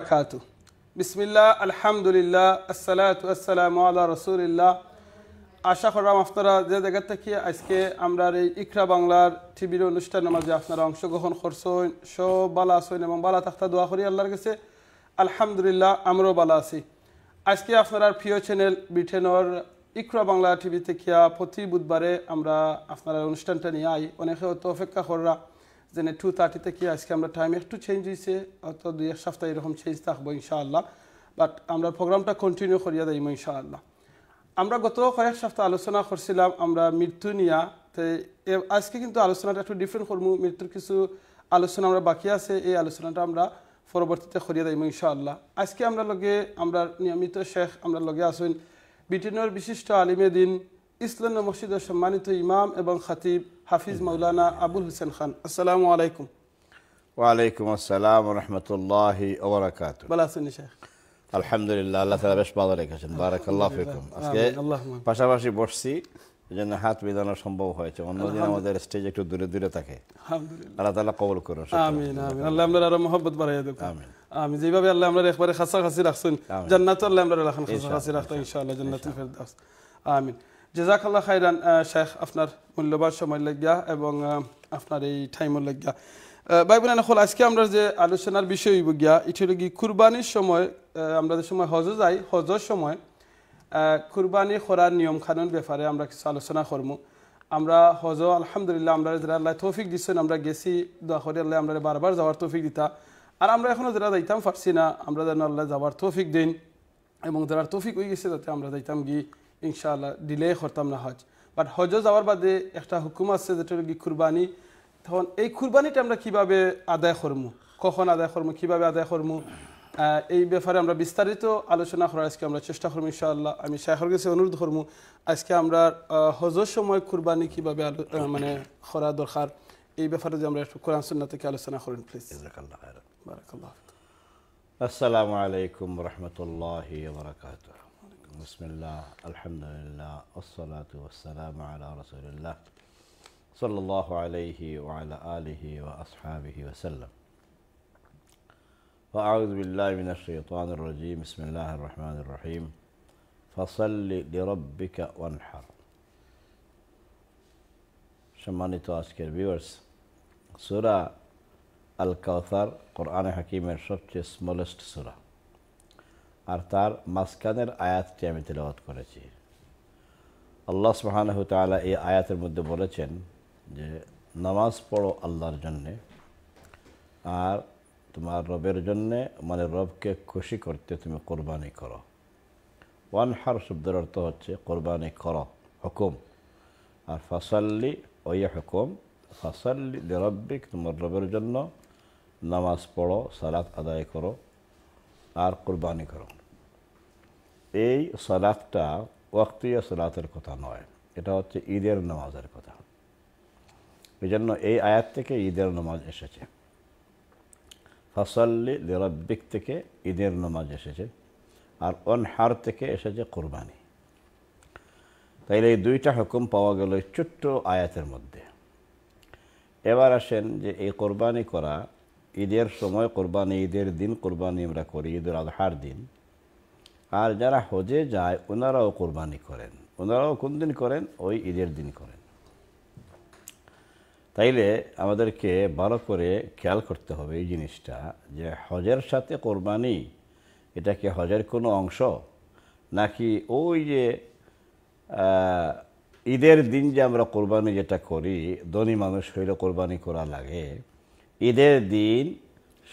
বারাকাতু বিসমিল্লা আলহামদুলিল্লাহ আসসালাতু আসসালামু আলা রসুলিল্লাহ আশা করলাম আপনারা যে জায়গা থেকে আজকে আমরা এই ইকরা বাংলার টিভির অনুষ্ঠানের মাঝে আপনারা অংশগ্রহণ করছেন সব বালা আছেন এবং বালা তাখতা দোয়া করি আল্লাহর কাছে আলহামদুলিল্লাহ আমরাও বালা আছি আজকে আপনার প্রিয় চ্যানেল ব্রিটেনের ইকরা বাংলা টিভি থেকে প্রতি বুধবারে আমরা আপনার অনুষ্ঠানটা নিয়ে আই অনেকে হয়তো অপেক্ষা কররা যে টু থার্টিতে কি আজকে আমরা টাইম একটু চেঞ্জ হয়েছে অর্থাৎ দুই এক সপ্তাহ এরকম চেঞ্জ থাকবো ইনশাআল্লাহ বাট আমরা প্রোগ্রামটা কন্টিনিউ করিয়া দিইম ইনশাআল্লাহ আমরা গত কয়েক সপ্তাহ আলোচনা করছিলাম আমরা মৃত্যু নিয়া তো আজকে কিন্তু আলোচনাটা একটু ডিফারেন্ট করবো মৃত্যুর কিছু আলোচনা আমরা বাকি আছে এই আলোচনাটা আমরা পরবর্তীতে করিয়া দিইম ইনশাআল্লাহ আজকে আমরা লগে আমরা নিয়মিত শেখ আমরা লগে আসুন ব্রিটেনের বিশিষ্ট আলিমে দিন اسلنا মসজিদের সম্মানিত ইমাম এবং খতিব হাফিজ মৌলানা আবুল হোসেন খান আসসালামু আলাইকুম ওয়ালাইকুম আসসালাম রহমতুল্লাহ ওবরাকাত ভালো আছেন শেখ আলহামদুলিল্লাহ আল্লাহ তালা বেশ ভালো রেখেছেন বারাকাল্লাহ ফিকুম আজকে পাশাপাশি বসছি জন্য হাত বিধানো সম্ভব হয়েছে অন্যদিন আমাদের স্টেজ একটু দূরে দূরে থাকে আল্লাহ তালা কবল করুন আমিন আমিন আল্লাহ আমরা আরো মহব্বত বাড়াই দেব আমিন আমি যেভাবে আল্লাহ আমরা একবারে খাসা খাসি রাখছেন জান্নাত আল্লাহ আমরা রাখেন খাসা খাসি রাখতে ইনশাআল্লাহ জান্নাতুল ফেরদাউস আমিন জেজাকাল্লা খাইরান শেখ আপনার মূল্যবান সময় লাগিয়া এবং আপনার uh, এই টাইমও লাগিয়া ভাই বোন এখন আজকে আমরা যে আলোচনার বিষয় গিয়া এটি হলো কি কুরবানির সময় uh, আমরা যে সময় হজ যাই হজর সময় uh, কুরবানি করার নিয়ম কানুন ব্যাপারে আমরা কিছু আলোচনা করবো আমরা হজ আলহামদুলিল্লাহ আমরা যারা আল্লাহ তৌফিক দিচ্ছেন আমরা গেছি দোয়া করে আল্লাহ আমরা বারবার যাওয়ার তৌফিক দিতা আর আমরা এখনও যারা যাইতাম পারছি না আমরা যেন আল্লাহ যাওয়ার তৌফিক দিন এবং যারা তৌফিক হয়ে গেছে তাতে আমরা যাইতাম গিয়ে ইনশাআল্লাহ ডিলে করতাম না হজ বাট হজ যাওয়ার বাদে একটা হুকুম আছে যেটা কি কুরবানি তখন এই কুরবানিটা আমরা কীভাবে আদায় করবো কখন আদায় করবো কীভাবে আদায় করবো এই ব্যাপারে আমরা বিস্তারিত আলোচনা করার আজকে আমরা চেষ্টা করবো ইনশাআল্লাহ আমি শাহর কাছে অনুরোধ করবো আজকে আমরা হজর সময় কুরবানি কীভাবে আলো মানে করা দরকার এই ব্যাপারে যে আমরা একটু কোরআন সুন্না থেকে আলোচনা করেন প্লিজ আসসালামু আলাইকুম রহমতুল্লাহ বারাকাতুহ بسم الله الحمد لله والصلاة والسلام على رسول الله صلى الله عليه وعلى آله وأصحابه وسلم فأعوذ بالله من الشيطان الرجيم بسم الله الرحمن الرحيم فصل لربك وانحر شماني আজকের بيورس سورة الكوثر قرآن حكيم হাকিমের سمولست سوره আর তার মাঝখানের আয়াতটি আমি তেলাওয়াত করেছি আল্লাহ সুবাহানহ তালা এই আয়াতের মধ্যে বলেছেন যে নামাজ পড়ো আল্লাহর জন্যে আর তোমার রবের জন্যে মানে রবকে খুশি করতে তুমি কোরবানি করো ওয়ান হার শব্দের অর্থ হচ্ছে কোরবানি করো হুকুম আর ফাসাল্লি ওয়া হুকুম ফাসাল্লি রব্বিক তোমার রবের জন্য নামাজ পড়ো সালাত আদায় করো আর কোরবানি করো এই সালাতটা ওয়াক্তিয়া সালাতের কথা নয় এটা হচ্ছে ঈদের নামাজের কথা এই জন্য এই আয়াত থেকে ঈদের নামাজ এসেছে ফসল্লি লিরব্বিক থেকে ঈদের নামাজ এসেছে আর অনহার থেকে এসেছে কোরবানি তাইলে এই দুইটা হুকুম পাওয়া গেল ছোট্ট আয়াতের মধ্যে এবার আসেন যে এই কোরবানি করা ঈদের সময় কোরবানি ঈদের দিন কোরবানি আমরা করি ঈদুল আজহার দিন আর যারা হজে যায় ওনারাও কোরবানি করেন ওনারাও কোন দিন করেন ওই ঈদের দিন করেন তাইলে আমাদেরকে ভালো করে খেয়াল করতে হবে এই জিনিসটা যে হজের সাথে কোরবানি এটা কি হজের কোনো অংশ নাকি ওই যে ঈদের দিন যে আমরা কোরবানি যেটা করি ধনী মানুষ হইলে কোরবানি করা লাগে ঈদের দিন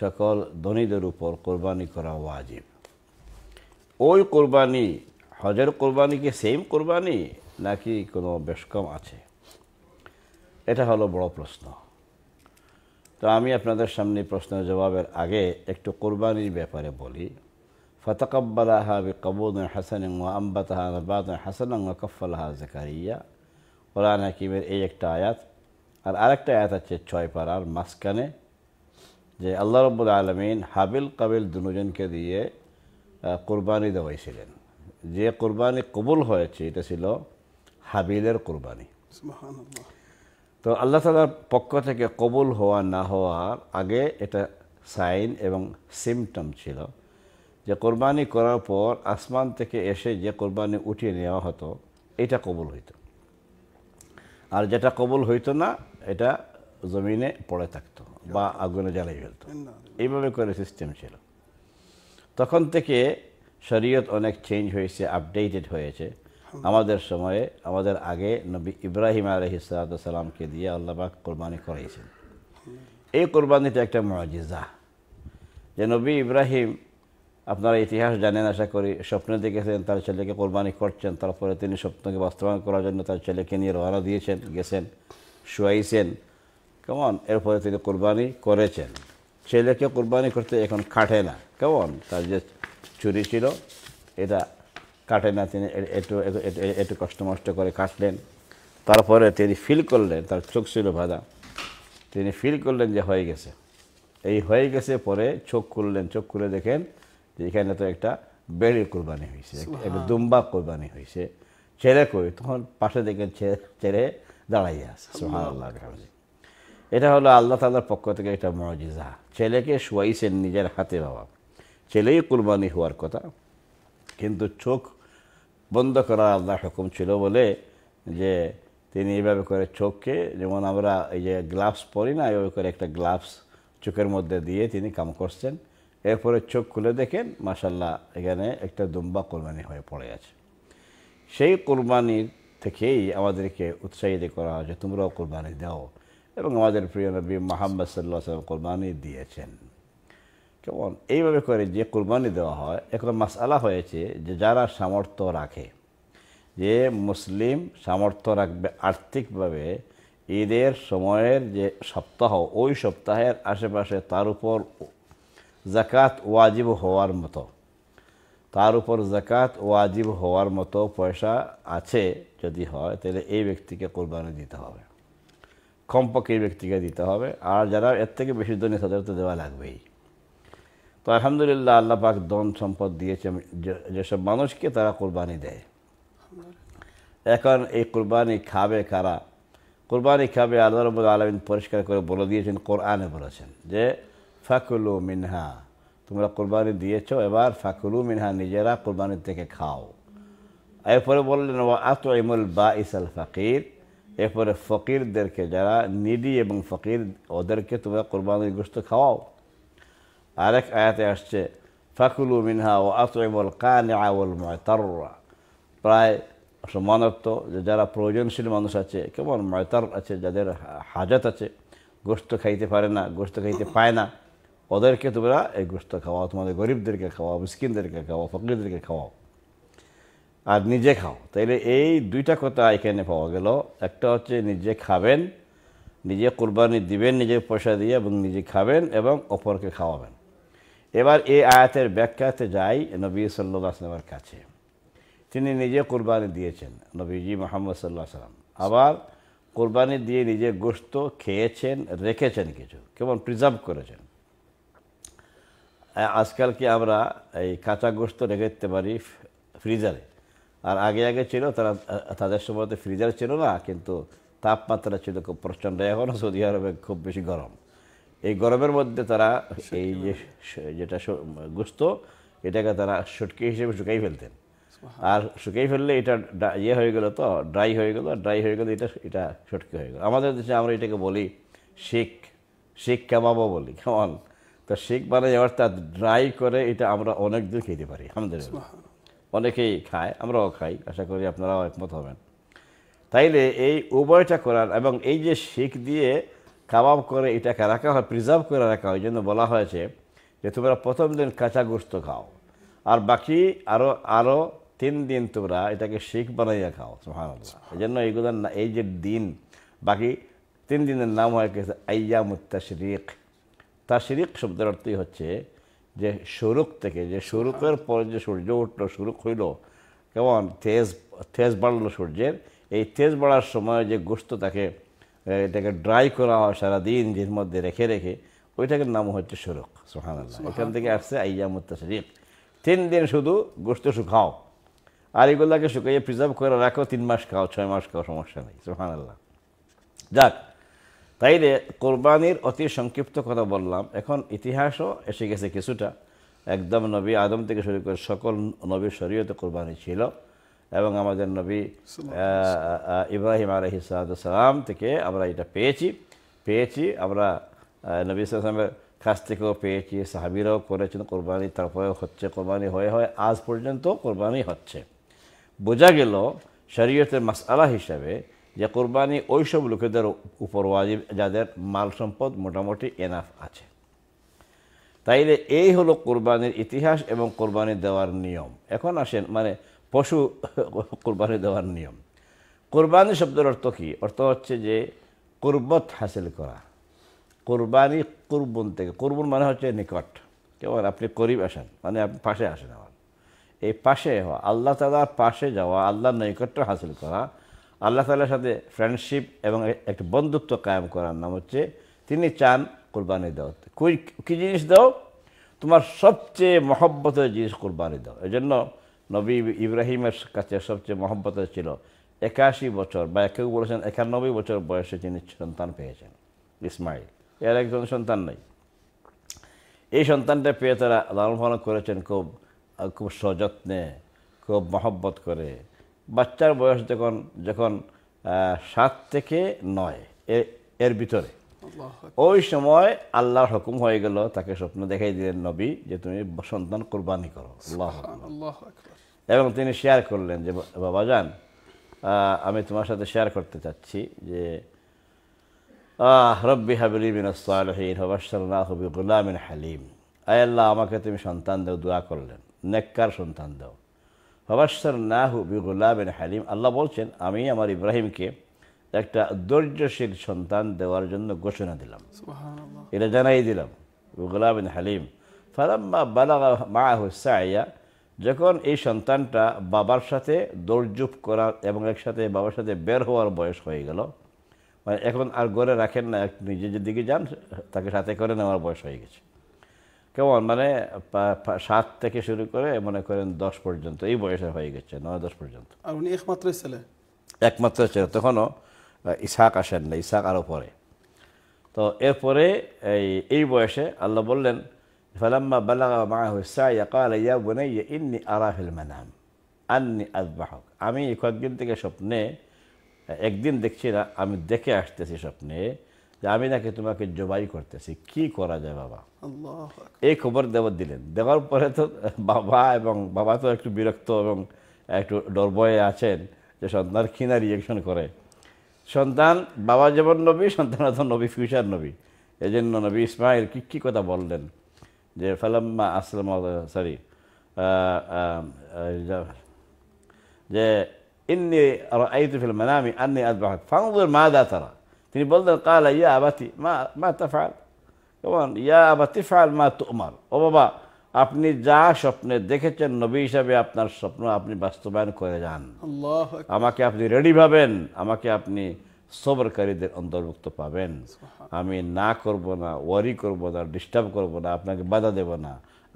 সকল ধনীদের উপর কোরবানি করা ওয়াজিব ওই কোরবানি হজের কোরবানি কি সেম কোরবানি নাকি কোনো বেশ কম আছে এটা হলো বড় প্রশ্ন তো আমি আপনাদের সামনে প্রশ্নের জবাবের আগে একটু কোরবানির ব্যাপারে বলি ফতকব্বালাহা বি কবুল হাসান আম্বাতাহা নবাদ হাসান কফলাহা জাকারিয়া কোরআন হাকিমের এই একটা আয়াত আর আরেকটা আয়াত আছে ছয় পাড়ার মাঝখানে যে আল্লাহ রব্বুল আলমিন হাবিল কাবিল দুজনকে দিয়ে কোরবানি দেওয়াইছিলেন যে কোরবানি কবুল হয়েছে এটা ছিল হাবিলের কোরবানি তো আল্লাহ তালার পক্ষ থেকে কবুল হওয়া না হওয়ার আগে এটা সাইন এবং সিমটম ছিল যে কোরবানি করার পর আসমান থেকে এসে যে কোরবানি উঠিয়ে নেওয়া হতো এটা কবুল হইত আর যেটা কবুল হইতো না এটা জমিনে পড়ে থাকতো বা আগুনে জ্বালাই ফেলত এইভাবে করে সিস্টেম ছিল তখন থেকে শরীয়ত অনেক চেঞ্জ হয়েছে আপডেটেড হয়েছে আমাদের সময়ে আমাদের আগে নবী ইব্রাহিম আলহি সালাতামকে দিয়ে আল্লাহবাক কোরবানি করাইছেন এই কোরবানিটা একটা মজিজা যে নবী ইব্রাহিম আপনারা ইতিহাস জানেন আশা করি স্বপ্নে দেখেছেন তার ছেলেকে কোরবানি করছেন তারপরে তিনি স্বপ্নকে বাস্তবায়ন করার জন্য তার ছেলেকে নিয়ে রওনা দিয়েছেন গেছেন শুয়াইছেন কেমন এরপরে তিনি কোরবানি করেছেন ছেলেকে কোরবানি করতে এখন কাটে না কেমন তার যে চুরি ছিল এটা কাটে না তিনি একটু একটু কষ্ট মষ্ট করে কাটলেন তারপরে তিনি ফিল করলেন তার চোখ ছিল ভাদা তিনি ফিল করলেন যে হয়ে গেছে এই হয়ে গেছে পরে চোখ খুললেন চোখ খুলে দেখেন যে এখানে তো একটা বেড়ির কোরবানি হয়েছে একটা দুম্বা কোরবানি হয়েছে ছেলে কই তখন পাশে দেখেন ছেলে দাঁড়াইয়া আছে সোহান আল্লাহ এটা হলো আল্লাহ তালার পক্ষ থেকে একটা মজিজা ছেলেকে শুয়াইছেন নিজের হাতে বাবা ছেলেই কুরবানি হওয়ার কথা কিন্তু চোখ বন্ধ করার আল্লাহ হুকুম ছিল বলে যে তিনি এইভাবে করে চোখকে যেমন আমরা এই যে গ্লাভস পরি না এইভাবে করে একটা গ্লাভস চোখের মধ্যে দিয়ে তিনি কাম করছেন এরপরে চোখ খুলে দেখেন মাসাল্লাহ এখানে একটা দুম্বা কোরবানি হয়ে পড়ে আছে সেই কোরবানির থেকেই আমাদেরকে উৎসাহিত করা হয়েছে তোমরাও কোরবানি দাও এবং আমাদের প্রিয় নবী মোহাম্মদ সাল্লাহ সাল্লাম কোরবানি দিয়েছেন কেমন এইভাবে করে যে কোরবানি দেওয়া হয় এখন মাসালা হয়েছে যে যারা সামর্থ্য রাখে যে মুসলিম সামর্থ্য রাখবে আর্থিকভাবে ঈদের সময়ের যে সপ্তাহ ওই সপ্তাহের আশেপাশে তার উপর জাকাত ওয়াজিব হওয়ার মতো তার উপর জাকাত ওয়াজিব হওয়ার মতো পয়সা আছে যদি হয় তাহলে এই ব্যক্তিকে কোরবানি দিতে হবে কমপক্ষে এই ব্যক্তিকে দিতে হবে আর যারা এর থেকে বেশি ধনী তাদের তো দেওয়া লাগবেই তো আলহামদুলিল্লাহ আল্লাহ পাক দন সম্পদ দিয়েছে যেসব মানুষকে তারা কোরবানি দেয় এখন এই কোরবানি খাবে কারা কোরবানি খাবে আল্লাহ রব আলমিন পরিষ্কার করে বলে দিয়েছেন কোরআনে বলেছেন যে ফাকুলু মিনহা তোমরা কোরবানি দিয়েছ এবার ফাকুলু মিনহা নিজেরা কোরবানির থেকে খাও এরপরে বললেন আত ইমুল বা ইসাল ফাকির এরপরে ফকিরদেরকে যারা নিডি এবং ফকির ওদেরকে তোমরা কোরবানির গোস্ত খাওয়াও আরেক আয়াতে আসছে ফাকুলু মিনহা ও আতবল কানে আউল ময়তাররা প্রায় সমানত্ব যে যারা প্রয়োজনশীল মানুষ আছে কেমন ময়তার আছে যাদের হাজত আছে গোস্ত খাইতে পারে না গোস্ত খাইতে পায় না ওদেরকে তোমরা এই গোস্ত খাওয়াও তোমাদের গরিবদেরকে খাওয়াও মিসকিনদেরকে খাওয়াও ফকিরদেরকে খাওয়াও আর নিজে খাও তাইলে এই দুইটা কথা এখানে পাওয়া গেল একটা হচ্ছে নিজে খাবেন নিজে কোরবানি দিবেন নিজে পয়সা দিয়ে এবং নিজে খাবেন এবং অপরকে খাওয়াবেন এবার এই আয়াতের ব্যাখ্যাতে যাই নবী সাল্লামের কাছে তিনি নিজে কোরবানি দিয়েছেন নবীজি মোহাম্মদ সাল্লাহ সাল্লাম আবার কোরবানি দিয়ে নিজে গোস্ত খেয়েছেন রেখেছেন কিছু কেমন প্রিজার্ভ করেছেন আজকাল কি আমরা এই কাঁচা গোস্ত রেখে দিতে পারি ফ্রিজারে আর আগে আগে ছিল তারা তাদের সময়তে ফ্রিজার ছিল না কিন্তু তাপমাত্রা ছিল খুব প্রচণ্ড এখনও সৌদি আরবে খুব বেশি গরম এই গরমের মধ্যে তারা এই যে যেটা গুস্ত এটাকে তারা শুটকি হিসেবে শুকাই ফেলতেন আর শুকিয়ে ফেললে এটা ইয়ে হয়ে গেলো তো ড্রাই হয়ে গেলো ড্রাই হয়ে গেলে এটা এটা শুটকি হয়ে গেলো আমাদের দেশে আমরা এটাকে বলি শিক শিক কামাবো বলি কেমন তো শিক মানে এবার ড্রাই করে এটা আমরা অনেক দূর খেতে পারি আমাদের অনেকেই খায় আমরাও খাই আশা করি আপনারাও একমত হবেন তাইলে এই উভয়টা করার এবং এই যে শিখ দিয়ে কাবাব করে এটাকে রাখা হয় প্রিজার্ভ করে রাখা হয় জন্য বলা হয়েছে যে তোমরা প্রথম দিন কাঁচা গোস্ত খাও আর বাকি আরও আরও তিন দিন তোমরা এটাকে শিখ বানাইয়া খাও সুহানুল্লাহ এই জন্য এইগুলো এই যে দিন বাকি তিন দিনের নাম হয় গেছে আইয়া মুত্তা শিরিক তা শিরিক শব্দের অর্থই হচ্ছে যে সুরুক থেকে যে সুরুকের পরে যে সূর্য উঠলো সুরুক হইল কেমন তেজ তেজ বাড়লো সূর্যের এই তেজ বাড়ার সময় যে গোস্ত তাকে এটাকে ড্রাই করা হয় সারাদিন যের মধ্যে রেখে রেখে ওইটাকে নাম হচ্ছে সুরক সোহান এখান থেকে আসছে আইয়ামুত্তা শরীফ তিন দিন শুধু গোস্ত শুকাও আর এগুলাকে শুকাইয়ে প্রিজার্ভ করে রাখো তিন মাস খাও ছয় মাস খাও সমস্যা নেই আল্লাহ যাক তাইলে কোরবানির অতি সংক্ষিপ্ত কথা বললাম এখন ইতিহাসও এসে গেছে কিছুটা একদম নবী আদম থেকে শুরু করে সকল নবীর শরীয়তে কোরবানি ছিল এবং আমাদের নবী ইব্রাহিম আলহি সালাম থেকে আমরা এটা পেয়েছি পেয়েছি আমরা নবী সালামের কাছ থেকেও পেয়েছি সাহাবিরাও করেছেন কোরবানি তারপরে হচ্ছে কোরবানি হয়ে হয়ে আজ পর্যন্ত কোরবানি হচ্ছে বোঝা গেল শরীয়তের মাসালা হিসাবে যে কোরবানি ওইসব লোকেদের উপর ওয়াজিব যাদের মাল সম্পদ মোটামুটি এনাফ আছে তাইলে এই হলো কোরবানির ইতিহাস এবং কোরবানি দেওয়ার নিয়ম এখন আসেন মানে পশু কোরবানি দেওয়ার নিয়ম কোরবানি শব্দের অর্থ কী অর্থ হচ্ছে যে কুরবত হাসিল করা কোরবানি কুরবন থেকে কুরবন মানে হচ্ছে নিকট কেমন আপনি করিব আসেন মানে আপনি পাশে আসেন আমার এই পাশে হওয়া আল্লাহ তালার পাশে যাওয়া আল্লাহর নৈকট্য হাসিল করা আল্লাহ তালার সাথে ফ্রেন্ডশিপ এবং একটা বন্ধুত্ব কায়েম করার নাম হচ্ছে তিনি চান কোরবানি দাও কী জিনিস দাও তোমার সবচেয়ে মহব্বতের জিনিস কোরবানি দাও এই জন্য নবী ইব্রাহিমের কাছে সবচেয়ে মহব্বতের ছিল একাশি বছর বা কেউ বলেছেন একানব্বই বছর বয়সে তিনি সন্তান পেয়েছেন ইসমাইল এর একজন সন্তান নেই এই সন্তানটা পেয়ে তারা লালন পালন করেছেন খুব খুব সযত্নে খুব মহব্বত করে বাচ্চার বয়স যখন যখন সাত থেকে নয় এর ভিতরে ওই সময় আল্লাহর হুকুম হয়ে গেল তাকে স্বপ্ন দেখাই দিলেন নবী যে তুমি সন্তান কোরবানি করো এবং তিনি শেয়ার করলেন যে বাবা যান আমি তোমার সাথে শেয়ার করতে চাচ্ছি যে রব্বি হাবিলি হালিম আয় আল্লাহ আমাকে তুমি সন্তান দাও দোয়া করলেন নেককার সন্তান দাও ফবাসর নাহু বিগুলাবেন হালিম আল্লাহ বলছেন আমি আমার ইব্রাহিমকে একটা ধৈর্যশীল সন্তান দেওয়ার জন্য ঘোষণা দিলাম এটা জানাই দিলাম বিগুলাবেন হালিম ফালাম্মা বালা মা সায়া যখন এই সন্তানটা বাবার সাথে দৌড়জুপ করা এবং একসাথে বাবার সাথে বের হওয়ার বয়স হয়ে গেল মানে এখন আর গড়ে রাখেন না নিজে যেদিকে যান তাকে সাথে করে নেওয়ার বয়স হয়ে গেছে কেমন মানে সাত থেকে শুরু করে মনে করেন দশ পর্যন্ত এই বয়সে হয়ে গেছে নয় দশ পর্যন্ত আর উনি একমাত্র ছেলে একমাত্র ছেলে তখনও ইসাক আসেন না ইসাক আরও পরে তো এরপরে এই এই বয়সে আল্লাহ বললেন ফালাম্মা বালাগা মা হুসা ইয়াকাল ইয়া বনে ইয়ে ইন্নি আরাফিল মানাম আন্নি আজবাহক আমি কয়েকদিন থেকে স্বপ্নে একদিন দেখছি না আমি দেখে আসতেছি স্বপ্নে যে আমি নাকি তোমাকে জবাই করতেছি কি করা যায় বাবা এই খবর দেওয়া দিলেন দেওয়ার পরে তো বাবা এবং বাবা তো একটু বিরক্ত এবং একটু ডরবয়ে আছেন যে সন্তান কিনা রিয়েকশন করে সন্তান বাবা যেমন নবী সন্তান তো নবী ফিউচার নবী এই জন্য নবী ইসমাইল কী কী কথা বললেন যে ফালাম্মা আসলাম সরি যে ইন্নি আইতু ফিল মানামি আন্নি আদবাহাত ফাউদের মা দা তারা তিনি বলতেন কাল ইয়া আবাতি মা মা তাফাল যেমন ইয়া বা তিফাল মা তুমার ও বাবা আপনি যা স্বপ্নে দেখেছেন নবী হিসাবে আপনার স্বপ্ন আপনি বাস্তবায়ন করে যান আমাকে আপনি রেডি ভাবেন আমাকে আপনি সবরকারীদের অন্তর্ভুক্ত পাবেন আমি না করব না ওয়ারি করব না ডিস্টার্ব করব না আপনাকে বাধা দেব না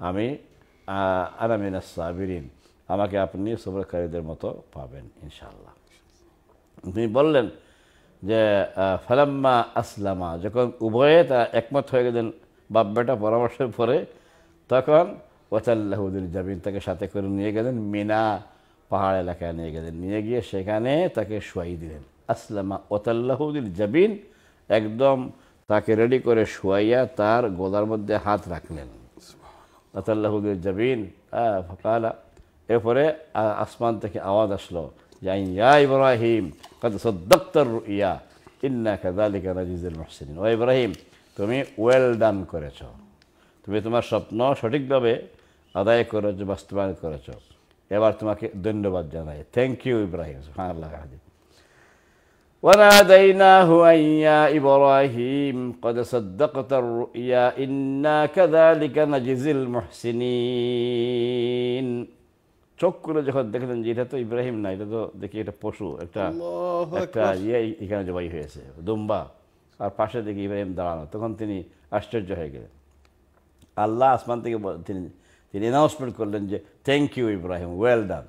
আমি আরামিনা সাবিরিন আমাকে আপনি সবরকারীদের মতো পাবেন ইনশাল্লাহ তিনি বললেন যে ফালাম্মা আসলামা যখন উভয়ে তা একমত হয়ে গেলেন বাপ বেটা পরামর্শের পরে তখন ওচাল্লাহদুল জামিন তাকে সাথে করে নিয়ে গেলেন মিনা পাহাড় এলাকায় নিয়ে গেলেন নিয়ে গিয়ে সেখানে তাকে শুয়াই দিলেন আসলামা ওতাল্লাহুদুল জামিন একদম তাকে রেডি করে শুয়াইয়া তার গলার মধ্যে হাত রাখলেন ওতাল্লাহুদুল জামিন এরপরে আসমান থেকে আওয়াজ আসলো يعني يا إبراهيم قد صدقت الرؤيا إنا كذلك نجز المحسنين ও ইব্রাহিম তুমি ওয়েল ডান করেছ তুমি তোমার স্বপ্ন সঠিকভাবে আদায় করেছ বাস্তবায়ন করেছ এবার তোমাকে ধন্যবাদ জানাই থ্যাংক ইউ ইব্রাহিম সুবহানাল্লাহ হাদিস وناديناه أن يا إبراهيم قد صدقت الرؤيا إنا كذلك نجزي المحسنين চোখ করে যখন দেখলেন যে এটা তো ইব্রাহিম না এটা তো দেখি এটা পশু একটা একটা ইয়ে এখানে জবাই হয়েছে দুম্বা আর পাশে দেখি ইব্রাহিম দাঁড়ানো তখন তিনি আশ্চর্য হয়ে গেলেন আল্লাহ আসমান থেকে তিনি তিনি অ্যানাউন্সমেন্ট করলেন যে thank you Ibrahim well done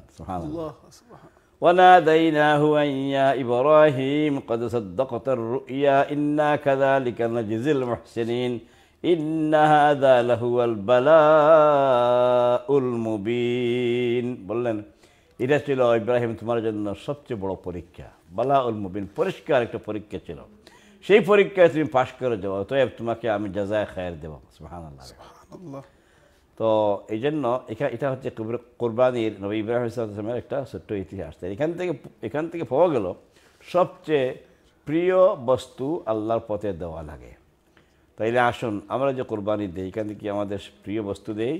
وناديناه أن يا إبراهيم قد صدقت الرؤيا إنا كذلك نجزي মুবিন বললেন এটা ছিল ইব্রাহিম তোমার জন্য সবচেয়ে বড় পরীক্ষা বালা উল মুবিন পরিষ্কার একটা পরীক্ষা ছিল সেই পরীক্ষায় তুমি পাশ করে দেবো অতএব তোমাকে আমি জাজায় খায়ের দেব সুহান তো এই জন্য এটা হচ্ছে কোরবানির নবী ইব্রাহিম ইসলামের একটা ছোট্ট ইতিহাস এখান থেকে এখান থেকে পাওয়া গেল সবচেয়ে প্রিয় বস্তু আল্লাহর পথে দেওয়া লাগে তাইলে আসুন আমরা যে কোরবানি দিই এখান থেকে আমাদের প্রিয় বস্তু দেই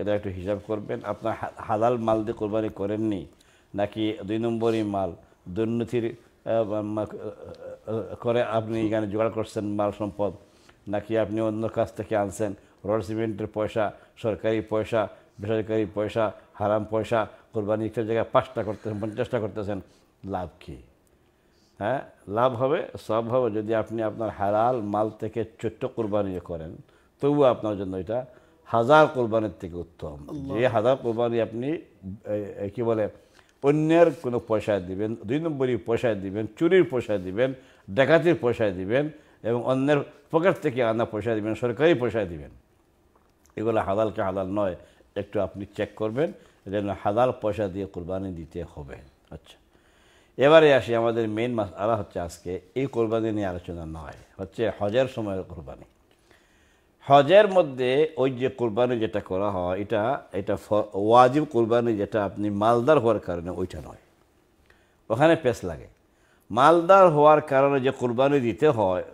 এটা একটু হিসাব করবেন আপনার হালাল মাল দিয়ে কোরবানি করেননি নাকি দুই নম্বরই মাল দুর্নীতির করে আপনি এখানে জোগাড় করছেন মাল সম্পদ নাকি আপনি অন্য কাছ থেকে আনছেন রড সিমেন্টের পয়সা সরকারি পয়সা বেসরকারি পয়সা হারাম পয়সা কোরবানি একটা জায়গায় পাঁচটা করতেছেন পঞ্চাশটা করতেছেন লাভ কী হ্যাঁ লাভ হবে সব হবে যদি আপনি আপনার হালাল মাল থেকে ছোট্ট কোরবানি করেন তবুও আপনার জন্য এটা হাজার কোরবানির থেকে উত্তম যে হাজার কোরবানি আপনি কি বলে অন্যের কোনো পয়সা দিবেন দুই নম্বরই পয়সা দিবেন চুরির পয়সা দিবেন ডাকাতির পয়সা দিবেন এবং অন্যের পকেট থেকে আনা পয়সা দিবেন সরকারি পয়সা দিবেন এগুলো কে হালাল নয় একটু আপনি চেক করবেন যেন হালাল পয়সা দিয়ে কোরবানি দিতে হবে আচ্ছা এবারে আসি আমাদের মেন আলা হচ্ছে আজকে এই কোরবানি নিয়ে আলোচনা নয় হচ্ছে হজের সময়ের কোরবানি হজের মধ্যে ওই যে কোরবানি যেটা করা হয় এটা এটা ওয়াজিব কোরবানি যেটা আপনি মালদার হওয়ার কারণে ওইটা নয় ওখানে পেস লাগে মালদার হওয়ার কারণে যে কোরবানি দিতে হয়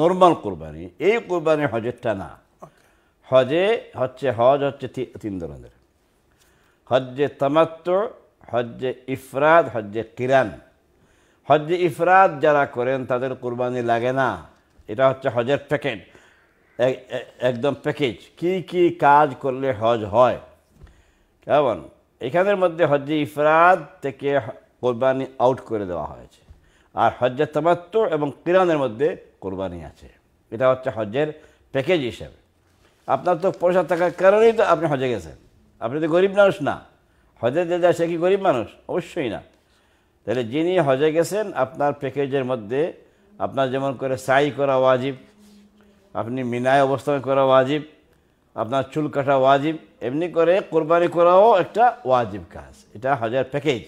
নর্মাল কোরবানি এই কোরবানি হজেরটা না হজে হচ্ছে হজ হচ্ছে তিন ধরনের হজ্জে তামাত্ম হজ্জে ইফরাদ হজ্জে কিরান হজ্জে ইফরাত যারা করেন তাদের কোরবানি লাগে না এটা হচ্ছে হজের প্যাকেট একদম প্যাকেজ কি কি কাজ করলে হজ হয় কেমন এখানের মধ্যে হজ্জে ইফরাদ থেকে কোরবানি আউট করে দেওয়া হয়েছে আর হজ্জে তামাত্ম এবং কিরানের মধ্যে কোরবানি আছে এটা হচ্ছে হজ্জের প্যাকেজ হিসেবে আপনার তো পয়সা থাকার কারণেই তো আপনি হজে গেছেন আপনি তো গরিব মানুষ না হজে যে যায় সে কি গরিব মানুষ অবশ্যই না তাহলে যিনি হজে গেছেন আপনার প্যাকেজের মধ্যে আপনার যেমন করে সাই করা ওয়াজিব আপনি মিনায় অবস্থান করা ওয়াজিব আপনার চুল কাটা ওয়াজিব এমনি করে কোরবানি করাও একটা ওয়াজিব কাজ এটা হজের প্যাকেজ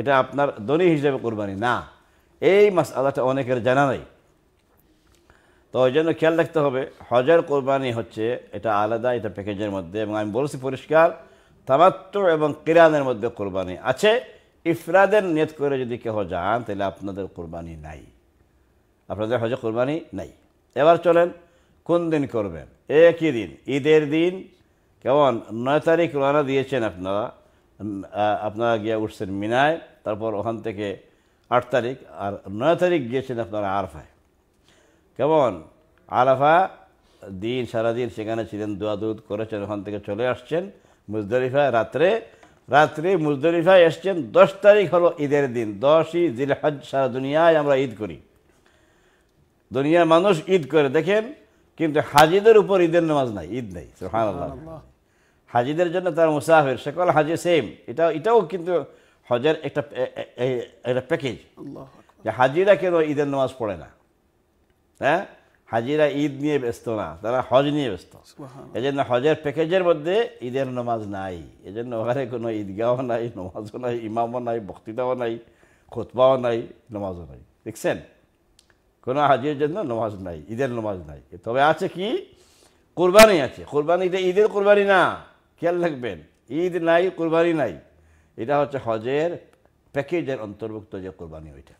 এটা আপনার দনি হিসেবে কোরবানি না এই মাস আলাদাটা অনেকের জানা নেই তো ওই জন্য খেয়াল রাখতে হবে হজের কোরবানি হচ্ছে এটা আলাদা এটা প্যাকেজের মধ্যে এবং আমি বলছি পরিষ্কার তামাত্ম এবং কিরানের মধ্যে কোরবানি আছে ইফরাদের নিয়ত করে যদি কেহ যান তাহলে আপনাদের কোরবানি নাই আপনাদের হজে কোরবানি নাই এবার চলেন কোন দিন করবেন একই দিন ঈদের দিন কেমন নয় তারিখ রানা দিয়েছেন আপনারা আপনারা গিয়ে উঠছেন মিনায় তারপর ওখান থেকে আট তারিখ আর নয় তারিখ গিয়েছেন আপনারা আরফায় কেমন আরফা দিন সারাদিন সেখানে ছিলেন দোয়া দুধ করেছেন ওখান থেকে চলে আসছেন মুজদালিফায় রাত্রে রাত্রে মুজদলিফা এসছেন দশ তারিখ হলো ঈদের দিন দশই জিলহাজ সারা দুনিয়ায় আমরা ঈদ করি দুনিয়ার মানুষ ঈদ করে দেখেন কিন্তু হাজিদের উপর ঈদের নামাজ নাই ঈদ নাই হাজিদের জন্য তার মুসাফির সকল হাজি সেম এটা এটাও কিন্তু হজের একটা একটা প্যাকেজ যে হাজিরা কেন ঈদের নামাজ পড়ে না হ্যাঁ হাজিরা ঈদ নিয়ে ব্যস্ত না তারা হজ নিয়ে ব্যস্ত এজন্য হজের প্যাকেজের মধ্যে ঈদের নামাজ নাই এজন্য ওখানে কোনো ঈদগাহও নাই নমাজও নাই ইমামও নাই বক্তৃতাও নাই খোতবাও নাই নমাজও নাই দেখছেন কোনো হাজির জন্য নমাজ নাই ঈদের নমাজ নাই তবে আছে কি কোরবানি আছে কোরবানি এটা ঈদের কোরবানি না খেয়াল রাখবেন ঈদ নাই কোরবানি নাই এটা হচ্ছে হজের প্যাকেজের অন্তর্ভুক্ত যে কোরবানি ওইটা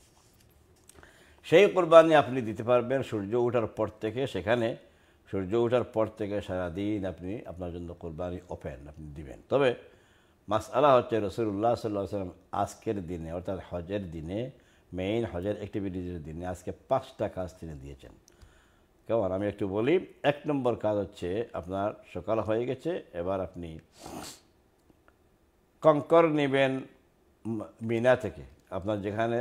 সেই কোরবানি আপনি দিতে পারবেন সূর্য ওঠার পর থেকে সেখানে সূর্য ওঠার পর থেকে সারাদিন আপনি আপনার জন্য কোরবানি ওপেন আপনি দিবেন তবে মাস আলা হচ্ছে রসুল্লাহ সাল্লাহ সাল্লাম আজকের দিনে অর্থাৎ হজের দিনে মেইন হজের অ্যাক্টিভিটিজের দিনে আজকে পাঁচটা কাজ তিনি দিয়েছেন কেমন আমি একটু বলি এক নম্বর কাজ হচ্ছে আপনার সকাল হয়ে গেছে এবার আপনি কঙ্কর নেবেন মিনা থেকে আপনার যেখানে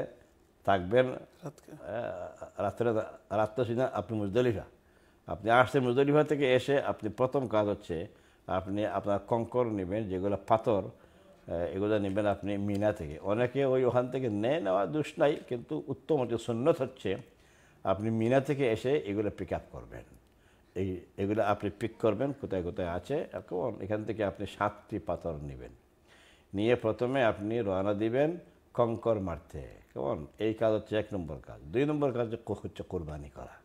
থাকবেন রাত্রে রাত্র সিনা আপনি মুজদলিফা আপনি আসছেন মুজদলিফা থেকে এসে আপনি প্রথম কাজ হচ্ছে আপনি আপনার কঙ্কর নেবেন যেগুলো পাথর এগুলো নেবেন আপনি মিনা থেকে অনেকে ওই ওখান থেকে নেয় নেওয়া দোষ নাই কিন্তু উত্তম হচ্ছে সুন্নত হচ্ছে আপনি মিনা থেকে এসে এগুলো পিক আপ করবেন এই এগুলো আপনি পিক করবেন কোথায় কোথায় আছে এখন এখান থেকে আপনি সাতটি পাথর নেবেন নিয়ে প্রথমে আপনি রওনা দিবেন কঙ্কর মারতে কেমন এই কাজ হচ্ছে এক নম্বর কাজ দুই নম্বর কাজ হচ্ছে কোরবানি করা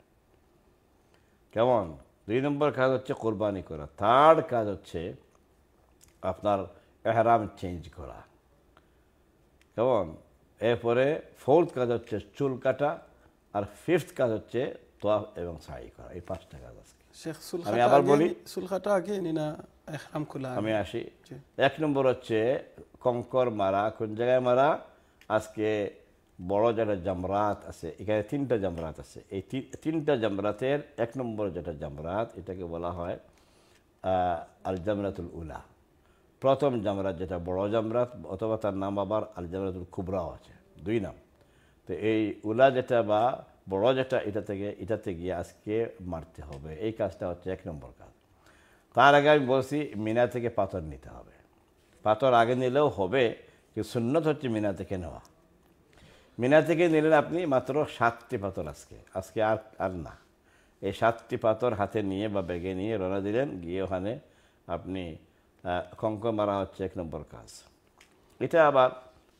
কেমন দুই নম্বর কাজ হচ্ছে কোরবানি করা থার্ড কাজ হচ্ছে আপনার এহরাম চেঞ্জ করা কেমন এরপরে ফোর্থ কাজ হচ্ছে চুল কাটা আর ফিফথ কাজ হচ্ছে তোয়াফ এবং সাই করা এই পাঁচটা কাজ আছে আমি আবার বলি সুলখাটা আগে আমি আসি এক নম্বর হচ্ছে কঙ্কর মারা কোন জায়গায় মারা আজকে বড় যেটা জামরাত আছে এখানে তিনটা জামরাত আছে এই তিনটা জামরাতের এক নম্বর যেটা জামরাত এটাকে বলা হয় আল জামরাতুল উলা প্রথম জামরাত যেটা বড় জামরাত অথবা তার নাম আবার আল জামরাতুল খুবরাও আছে দুই নাম তো এই উলা যেটা বা বড় যেটা এটা থেকে এটাতে গিয়ে আজকে মারতে হবে এই কাজটা হচ্ছে এক নম্বর কাজ তার আগে আমি বলছি মিনা থেকে পাথর নিতে হবে পাথর আগে নিলেও হবে কিন্তু সুন্নত হচ্ছে মিনা থেকে নেওয়া মিনা থেকে নিলেন আপনি মাত্র সাতটি পাথর আজকে আজকে আর আর না এই সাতটি পাথর হাতে নিয়ে বা ব্যাগে নিয়ে রওনা দিলেন গিয়ে ওখানে আপনি কঙ্ক মারা হচ্ছে এক নম্বর কাজ এটা আবার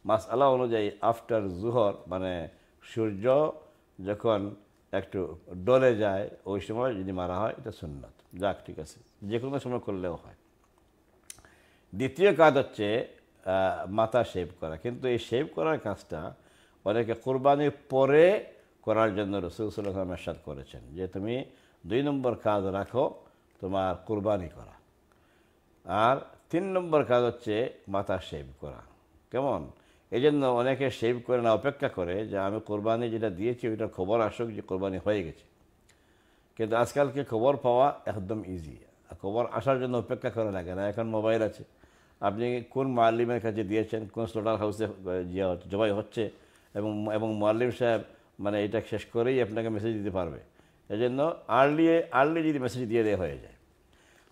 মাস আলা অনুযায়ী আফটার জুহর মানে সূর্য যখন একটু ডলে যায় ওই সময় যদি মারা হয় এটা সুন্নত যাক ঠিক আছে যে কোনো সময় করলেও হয় দ্বিতীয় কাজ হচ্ছে মাথা শেভ করা কিন্তু এই শেভ করার কাজটা অনেকে কোরবানির পরে করার জন্য রসুলসাল্লাম এরশাদ করেছেন যে তুমি দুই নম্বর কাজ রাখো তোমার কোরবানি করা আর তিন নম্বর কাজ হচ্ছে মাথা শেভ করা কেমন এই জন্য অনেকে শেভ করে না অপেক্ষা করে যে আমি কোরবানি যেটা দিয়েছি ওইটার খবর আসুক যে কোরবানি হয়ে গেছে কিন্তু আজকালকে খবর পাওয়া একদম ইজি খবর আসার জন্য অপেক্ষা করা লাগে না এখন মোবাইল আছে আপনি কোন মোয়াল্লিমের কাছে দিয়েছেন কোন স্লোটার হাউসে জবাই হচ্ছে এবং এবং মোয়াল্লিম সাহেব মানে এটা শেষ করেই আপনাকে মেসেজ দিতে পারবে এজন্য আর্লি আর্লি যদি মেসেজ দিয়ে দেওয়া হয়ে যায়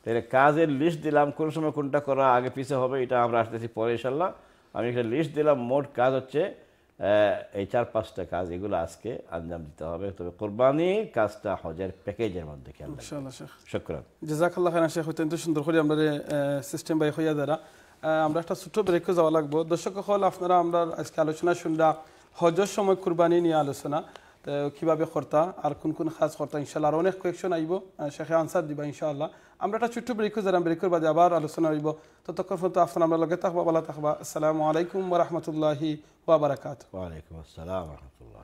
তাহলে কাজের লিস্ট দিলাম কোন সময় কোনটা করা আগে পিছে হবে এটা আমরা আসতেছি পরে ইনশাল্লাহ আমি একটা লিস্ট দিলাম মোট কাজ হচ্ছে এই চার পাঁচটা কাজ এগুলো আজকে আঞ্জাম দিতে হবে তবে কোরবানির কাজটা হজের প্যাকেজের মধ্যে খেয়াল শেখ অত্যন্ত সুন্দর করে আমরা সিস্টেম বাই হইয়া দ্বারা আমরা একটা ছোট্ট ব্রেক যাওয়া লাগবো দর্শক হল আপনারা আমরা আজকে আলোচনা শুনলাম হজর সময় কুরবানি নিয়ে আলোচনা তো কীভাবে কর্তা আর কোন কোন খাস কর্তা ইনশাল্লাহ আর অনেক কোয়েকশন আইব শেখে আনসার দিবা ইনশাআল্লাহ আমরা একটা ছোট্ট ব্রেকও যারা ব্রেকের বাজে আবার আলোচনা হইব ততক্ষণ পর্যন্ত আপনার আমরা লগে থাকবা বলা থাকবা আসসালামু আলাইকুম রহমতুল্লাহি ওবরাকাত ওয়ালাইকুম আসসালাম রহমতুল্লাহ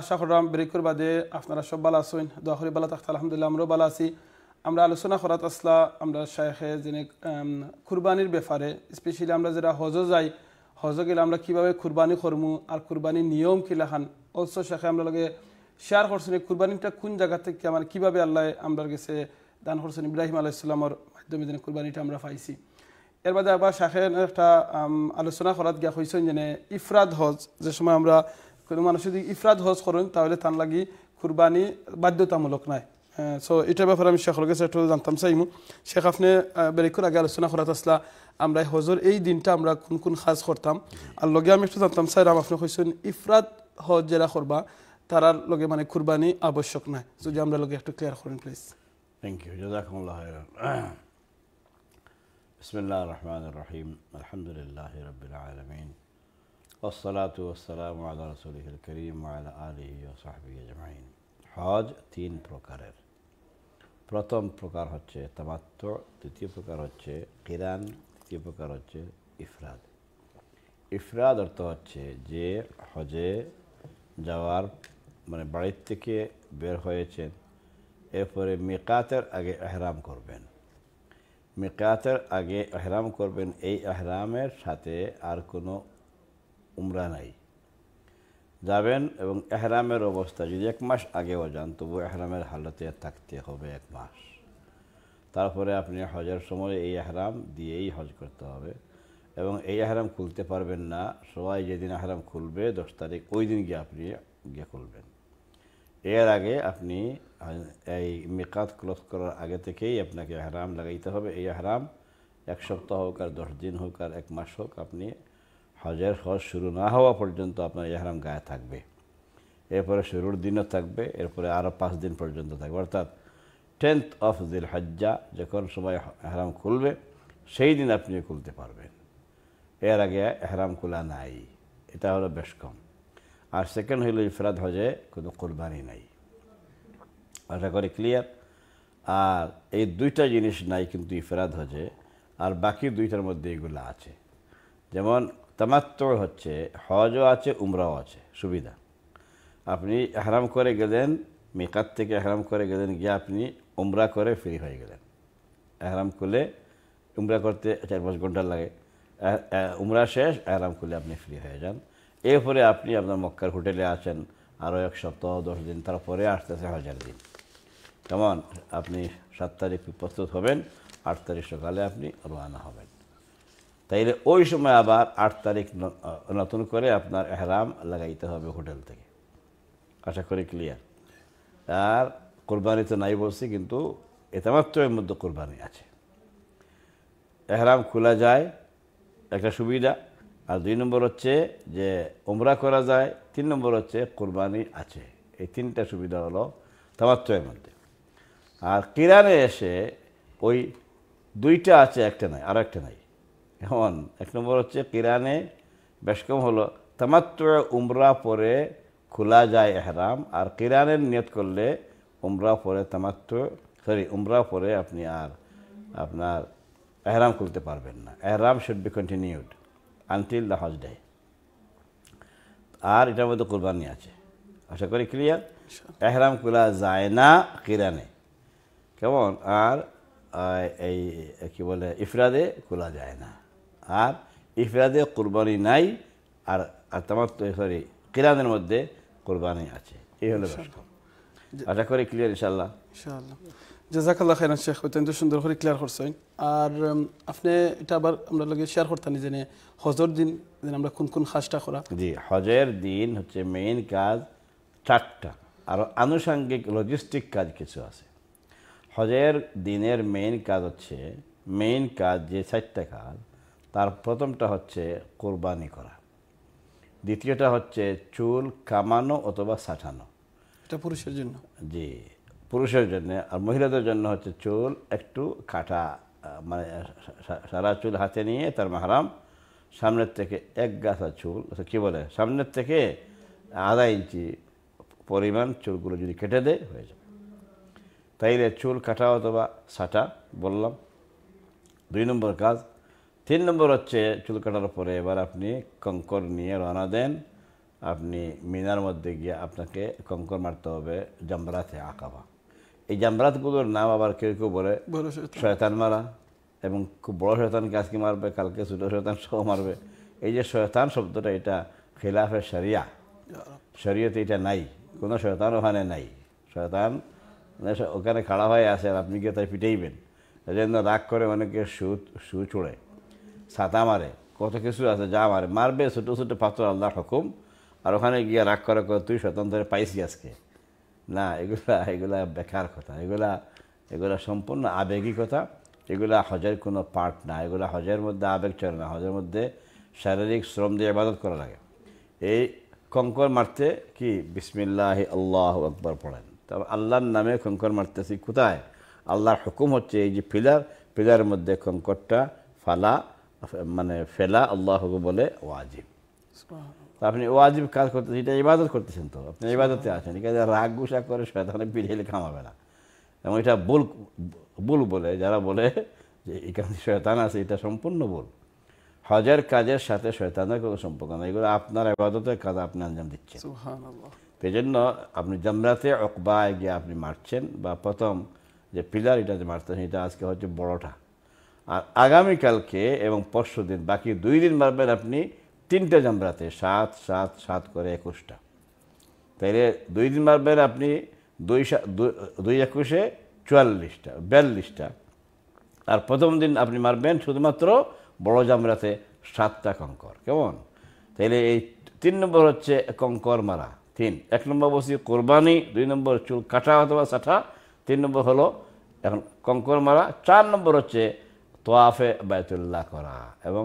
আশা করলাম ব্রেকর বাদে আপনারা সব ভালো আছেন দোয়াহরি বালা থাকতে আলহামদুলিল্লাহ আমরাও ভালো আছি আমরা আলোচনা করা তাসলা আমরা শায়েখে যিনি কুরবানির ব্যাপারে স্পেশালি আমরা যারা হজও যাই হজ গেলে আমরা কীভাবে কুরবানি করমু আর কুরবানির নিয়ম কিলা লেখান অস শেখে আমরা লগে শেয়ার করছেন এই কুরবানিটা কোন জায়গা থেকে আমার মানে কীভাবে আল্লাহ আমরা গেছে দান করছেন ইব্রাহিম আলাইসাল্লামর মাধ্যমে যেন কুরবানিটা আমরা পাইছি এর বাদে আবার শাখে একটা আলোচনা করার গিয়া হয়েছেন যেন ইফরাদ হজ যে সময় আমরা কোনো মানুষ যদি ইফরাদ হজ করেন তাহলে তার লাগি কুরবানি বাধ্যতামূলক নয় سو ایتر با فرامی شیخ خلوگه سرطور دان تمسایی مو شیخ خفنه بریکون اگر سونا خورا اصلا امرای حضور ای دین تا امرا کن کن خاز خورتم اللوگی همیشتو دان تمسایی رام افنه خوشون افراد ها جرا خور با تارا لوگی مانه کربانی آبا شک نای سو جا امرا لوگی احتو کلیر خورن پلیس تینکیو جزاکم الله حیران بسم الله الرحمن الرحیم لله رب العالمین والصلاة والسلام على رسوله الكريم وعلى آله وصحبه جمعين حاج تين بركارات প্রথম প্রকার হচ্ছে তামাত্ম দ্বিতীয় প্রকার হচ্ছে কিরান তৃতীয় প্রকার হচ্ছে ইফরাদ ইফরাদ অর্থ হচ্ছে যে হজে যাওয়ার মানে বাড়ির থেকে বের হয়েছেন এরপরে মেকাতের আগে এহরাম করবেন মেকাতের আগে এহরাম করবেন এই এহরামের সাথে আর কোনো উমরা নাই যাবেন এবং এহরামের অবস্থা যদি এক মাস আগেও যান তবু এহরামের হালতে থাকতে হবে এক মাস তারপরে আপনি হজের সময় এই এহরাম দিয়েই হজ করতে হবে এবং এই এহরাম খুলতে পারবেন না সবাই যেদিন এহরাম খুলবে দশ তারিখ ওই দিন গিয়ে আপনি গিয়ে খুলবেন এর আগে আপনি এই মেকাত ক্লোজ করার আগে থেকেই আপনাকে এহরাম লাগাইতে হবে এই এহরাম এক সপ্তাহ হোক আর দশ দিন হোক আর এক মাস হোক আপনি হজের হজ শুরু না হওয়া পর্যন্ত আপনার ইহরাম গায়ে থাকবে এরপরে শুরুর দিনও থাকবে এরপরে আরও পাঁচ দিন পর্যন্ত থাকবে অর্থাৎ টেন্থ অফ দিল হজ্জা যখন সময় এহরাম খুলবে সেই দিন আপনি খুলতে পারবেন এর আগে এহরাম খোলা নাই এটা হলো বেশ কম আর সেকেন্ড হইল ইফরাদ হজে কোনো কোরবানি নাই আশা করি ক্লিয়ার আর এই দুইটা জিনিস নাই কিন্তু ইফরাদ হজে আর বাকি দুইটার মধ্যে এগুলো আছে যেমন তামাত্তর হচ্ছে হজও আছে উমরাও আছে সুবিধা আপনি হারাম করে গেলেন মেকাত থেকে হারাম করে গেলেন গিয়ে আপনি উমরা করে ফ্রি হয়ে গেলেন হারাম খুলে উমরা করতে চার পাঁচ ঘন্টা লাগে উমরা শেষ আহরাম খুলে আপনি ফ্রি হয়ে যান এরপরে আপনি আপনার মক্কার হোটেলে আছেন আরও এক সপ্তাহ দশ দিন তারপরে আসতেছে হাজার দিন কেমন আপনি সাত তারিখ প্রস্তুত হবেন আট তারিখ সকালে আপনি রোয়ানা হবেন তাইলে ওই সময় আবার আট তারিখ নতুন করে আপনার এহরাম লাগাইতে হবে হোটেল থেকে আশা করি ক্লিয়ার আর কোরবানি তো নাই বলছি কিন্তু এর মধ্যে কোরবানি আছে এহরাম খোলা যায় একটা সুবিধা আর দুই নম্বর হচ্ছে যে ওমরা করা যায় তিন নম্বর হচ্ছে কোরবানি আছে এই তিনটা সুবিধা হলো তামাত্রের মধ্যে আর কিরানে এসে ওই দুইটা আছে একটা নাই আর একটা নাই এমন এক নম্বর হচ্ছে কিরানে বেশকম কম হলো তামাত্র উমরা পরে খোলা যায় এহরাম আর কিরানের নিয়ত করলে উমরা পরে তামাত্র সরি উমরা পরে আপনি আর আপনার এহরাম খুলতে পারবেন না ihram should be continued until the hajj day আর এটার মধ্যে কোরবানি আছে আশা করি ক্লিয়ার এহরাম খোলা যায় না কিরানে কেমন আর এই কী বলে ইফরাদে খোলা যায় না আর ইফরাদে কোরবানি নাই আর আর তোমার সরি কিরানের মধ্যে কোরবানি আছে এই হলো আশা করি ক্লিয়ার ইনশাল্লাহ ইনশাআল্লাহ জাজাকাল্লাহ খাইন শেখ অত্যন্ত সুন্দর করে ক্লিয়ার করছেন আর আপনি এটা আবার আমরা লগে শেয়ার করতাম যে হজর দিন আমরা কোন কোন খাসটা করা জি হজের দিন হচ্ছে মেইন কাজ চারটা আর আনুষাঙ্গিক লজিস্টিক কাজ কিছু আছে হজের দিনের মেইন কাজ হচ্ছে মেইন কাজ যে চারটা কাজ তার প্রথমটা হচ্ছে কোরবানি করা দ্বিতীয়টা হচ্ছে চুল কামানো অথবা সাঠানো এটা পুরুষের জন্য জি পুরুষের জন্য আর মহিলাদের জন্য হচ্ছে চুল একটু কাটা মানে সারা চুল হাতে নিয়ে তার মাহারাম সামনের থেকে এক গাছা চুল আচ্ছা, কি বলে সামনের থেকে আধা ইঞ্চি পরিমাণ চুলগুলো যদি কেটে দেয় হয়ে যাবে তাইলে চুল কাটা অথবা সাটা বললাম দুই নম্বর কাজ তিন নম্বর হচ্ছে চুল কাটার পরে এবার আপনি কঙ্কর নিয়ে রওনা দেন আপনি মিনার মধ্যে গিয়ে আপনাকে কঙ্কর মারতে হবে জামরাতে আঁকাবা এই জামরাতগুলোর নাম আবার কেউ কেউ বলে শয়তান মারা এবং খুব বড় শয়তানকে আজকে মারবে কালকে ছোটো শয়তান সহ মারবে এই যে শয়তান শব্দটা এটা খিলাফে শরিয়া শরিয়তে এটা নাই কোনো শয়তান ওখানে নাই শয়তান ওখানে খাড়া হয়ে আসে আর আপনি গিয়ে তাই পিটাইবেন এই জন্য রাগ করে অনেকে সু সু চড়ে ছাতা মারে কত কিছু আছে যা মারে মারবে ছোটো ছোটো পাথর আল্লাহ হুকুম আর ওখানে গিয়ে রাগ করে করে তুই স্বতন্ত্রে পাইছি আজকে না এগুলা এগুলা বেকার কথা এগুলা এগুলা সম্পূর্ণ আবেগী কথা এগুলা হজের কোনো পার্ট না এগুলা হজের মধ্যে আবেগ চলে না হজের মধ্যে শারীরিক শ্রম দিয়ে আবাদত করা লাগে এই কঙ্কর মারতে কি বিসমিল্লাহ আল্লাহ আকবর পড়েন তবে আল্লাহর নামে কঙ্কর মারতেছি কোথায় আল্লাহর হুকুম হচ্ছে এই যে পিলার পিলারের মধ্যে কঙ্করটা ফালা মানে ফেলা আল্লাহকে বলে ওয়াজিব আপনি ওয়াজিব কাজ করতেছেন এটা ইবাদত করতেছেন তো আপনি ইবাদতে আছেন রাগ গুসা করে শয়তানে পিঠেলে খামাবে না এবং এটা বুল ভুল বলে যারা বলে যে এখানে শয়তান আছে এটা সম্পূর্ণ বল হজের কাজের সাথে শয়তানের কোনো সম্পর্ক নেই এগুলো আপনার আবাদতের কাজ আপনি আঞ্জাম দিচ্ছেন সেই জন্য আপনি জামরাতে অকবায় গিয়ে আপনি মারছেন বা প্রথম যে পিলার এটা যে মারতেছেন এটা আজকে হচ্ছে বড়টা আর আগামীকালকে এবং পরশু দিন বাকি দুই দিন মারবেন আপনি তিনটে জামরাতে সাত সাত সাত করে একুশটা তাইলে দুই দিন মারবেন আপনি দুই দুই একুশে চুয়াল্লিশটা বিয়াল্লিশটা আর প্রথম দিন আপনি মারবেন শুধুমাত্র বড় জামরাতে সাতটা কঙ্কর কেমন তাইলে এই তিন নম্বর হচ্ছে কঙ্কর মারা তিন এক নম্বর বসি কোরবানি দুই নম্বর চুল কাঁটা অথবা সাঠা তিন নম্বর হলো এখন কঙ্কর মারা চার নম্বর হচ্ছে তোয়াফে বায়তুল্লাহ করা এবং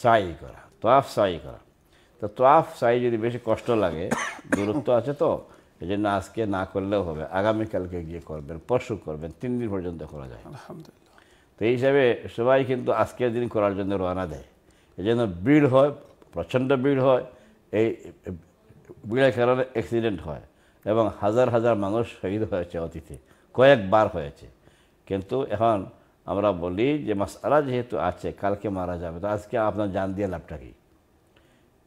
সাই করা তোয়াফ সাই করা তো তোয়াফ সাই যদি বেশি কষ্ট লাগে দূরত্ব আছে তো এই জন্য আজকে না করলেও হবে আগামীকালকে গিয়ে করবেন পরশু করবেন তিন দিন পর্যন্ত করা যায় তো এই হিসাবে সবাই কিন্তু আজকের দিন করার জন্য রওনা দেয় এই জন্য ভিড় হয় প্রচণ্ড ভিড় হয় এই ভিড়ের কারণে অ্যাক্সিডেন্ট হয় এবং হাজার হাজার মানুষ শহীদ হয়েছে অতীতে কয়েকবার হয়েছে কিন্তু এখন আমরা বলি যে মাসালা যেহেতু আছে কালকে মারা যাবে তো আজকে আপনার জান দিয়ে লাভটা কি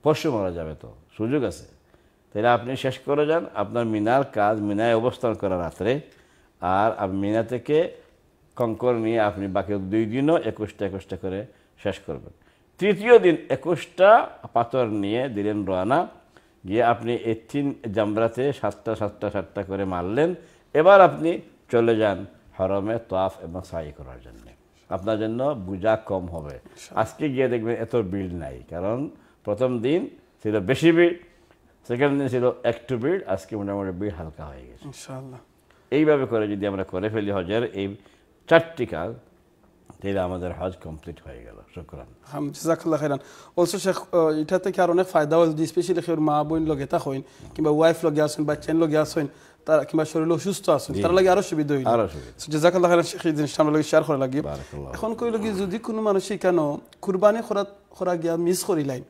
পরশু মারা যাবে তো সুযোগ আছে তাহলে আপনি শেষ করে যান আপনার মিনার কাজ মিনায় অবস্থান করা রাত্রে আর মিনা থেকে কঙ্কর নিয়ে আপনি বাকি দুই দিনও একুশটা একুশটা করে শেষ করবেন তৃতীয় দিন একুশটা পাথর নিয়ে দিলেন রোয়ানা গিয়ে আপনি এই তিন জামরাতে সাতটা সাতটা সাতটা করে মারলেন এবার আপনি চলে যান হরমে তোয়াফ এবং সাই করার জন্য আপনার জন্য বোঝা কম হবে আজকে গিয়ে দেখবেন এত বিল নাই কারণ প্রথম দিন ছিল বেশি ভিড় সেকেন্ড দিন ছিল একটু ভিড় আজকে মোটামুটি ভিড় হালকা হয়ে গেছে এইভাবে করে যদি আমরা করে ফেলি হজের এই চারটি কাজ তাহলে আমাদের হজ কমপ্লিট হয়ে গেল শুক্রান জাকাল্লা খাইরান অলসো শেখ এটা থেকে আর অনেক ফায়দা হল স্পেশালি মা বোন লগে তা হইন কিংবা ওয়াইফ লগে আসেন বাচ্চেন লগে আসেন তারা কিংবা শরীর অসুস্থ আছে তারা লাগে আরো সুবিধা হইল জাকাল্লাহ খান সেই জিনিসটা আমরা লাগে শেয়ার করা লাগে এখন কইল কি যদি কোনো মানুষ কেন কুরবানি খরা খরা গিয়া মিস করি লাইন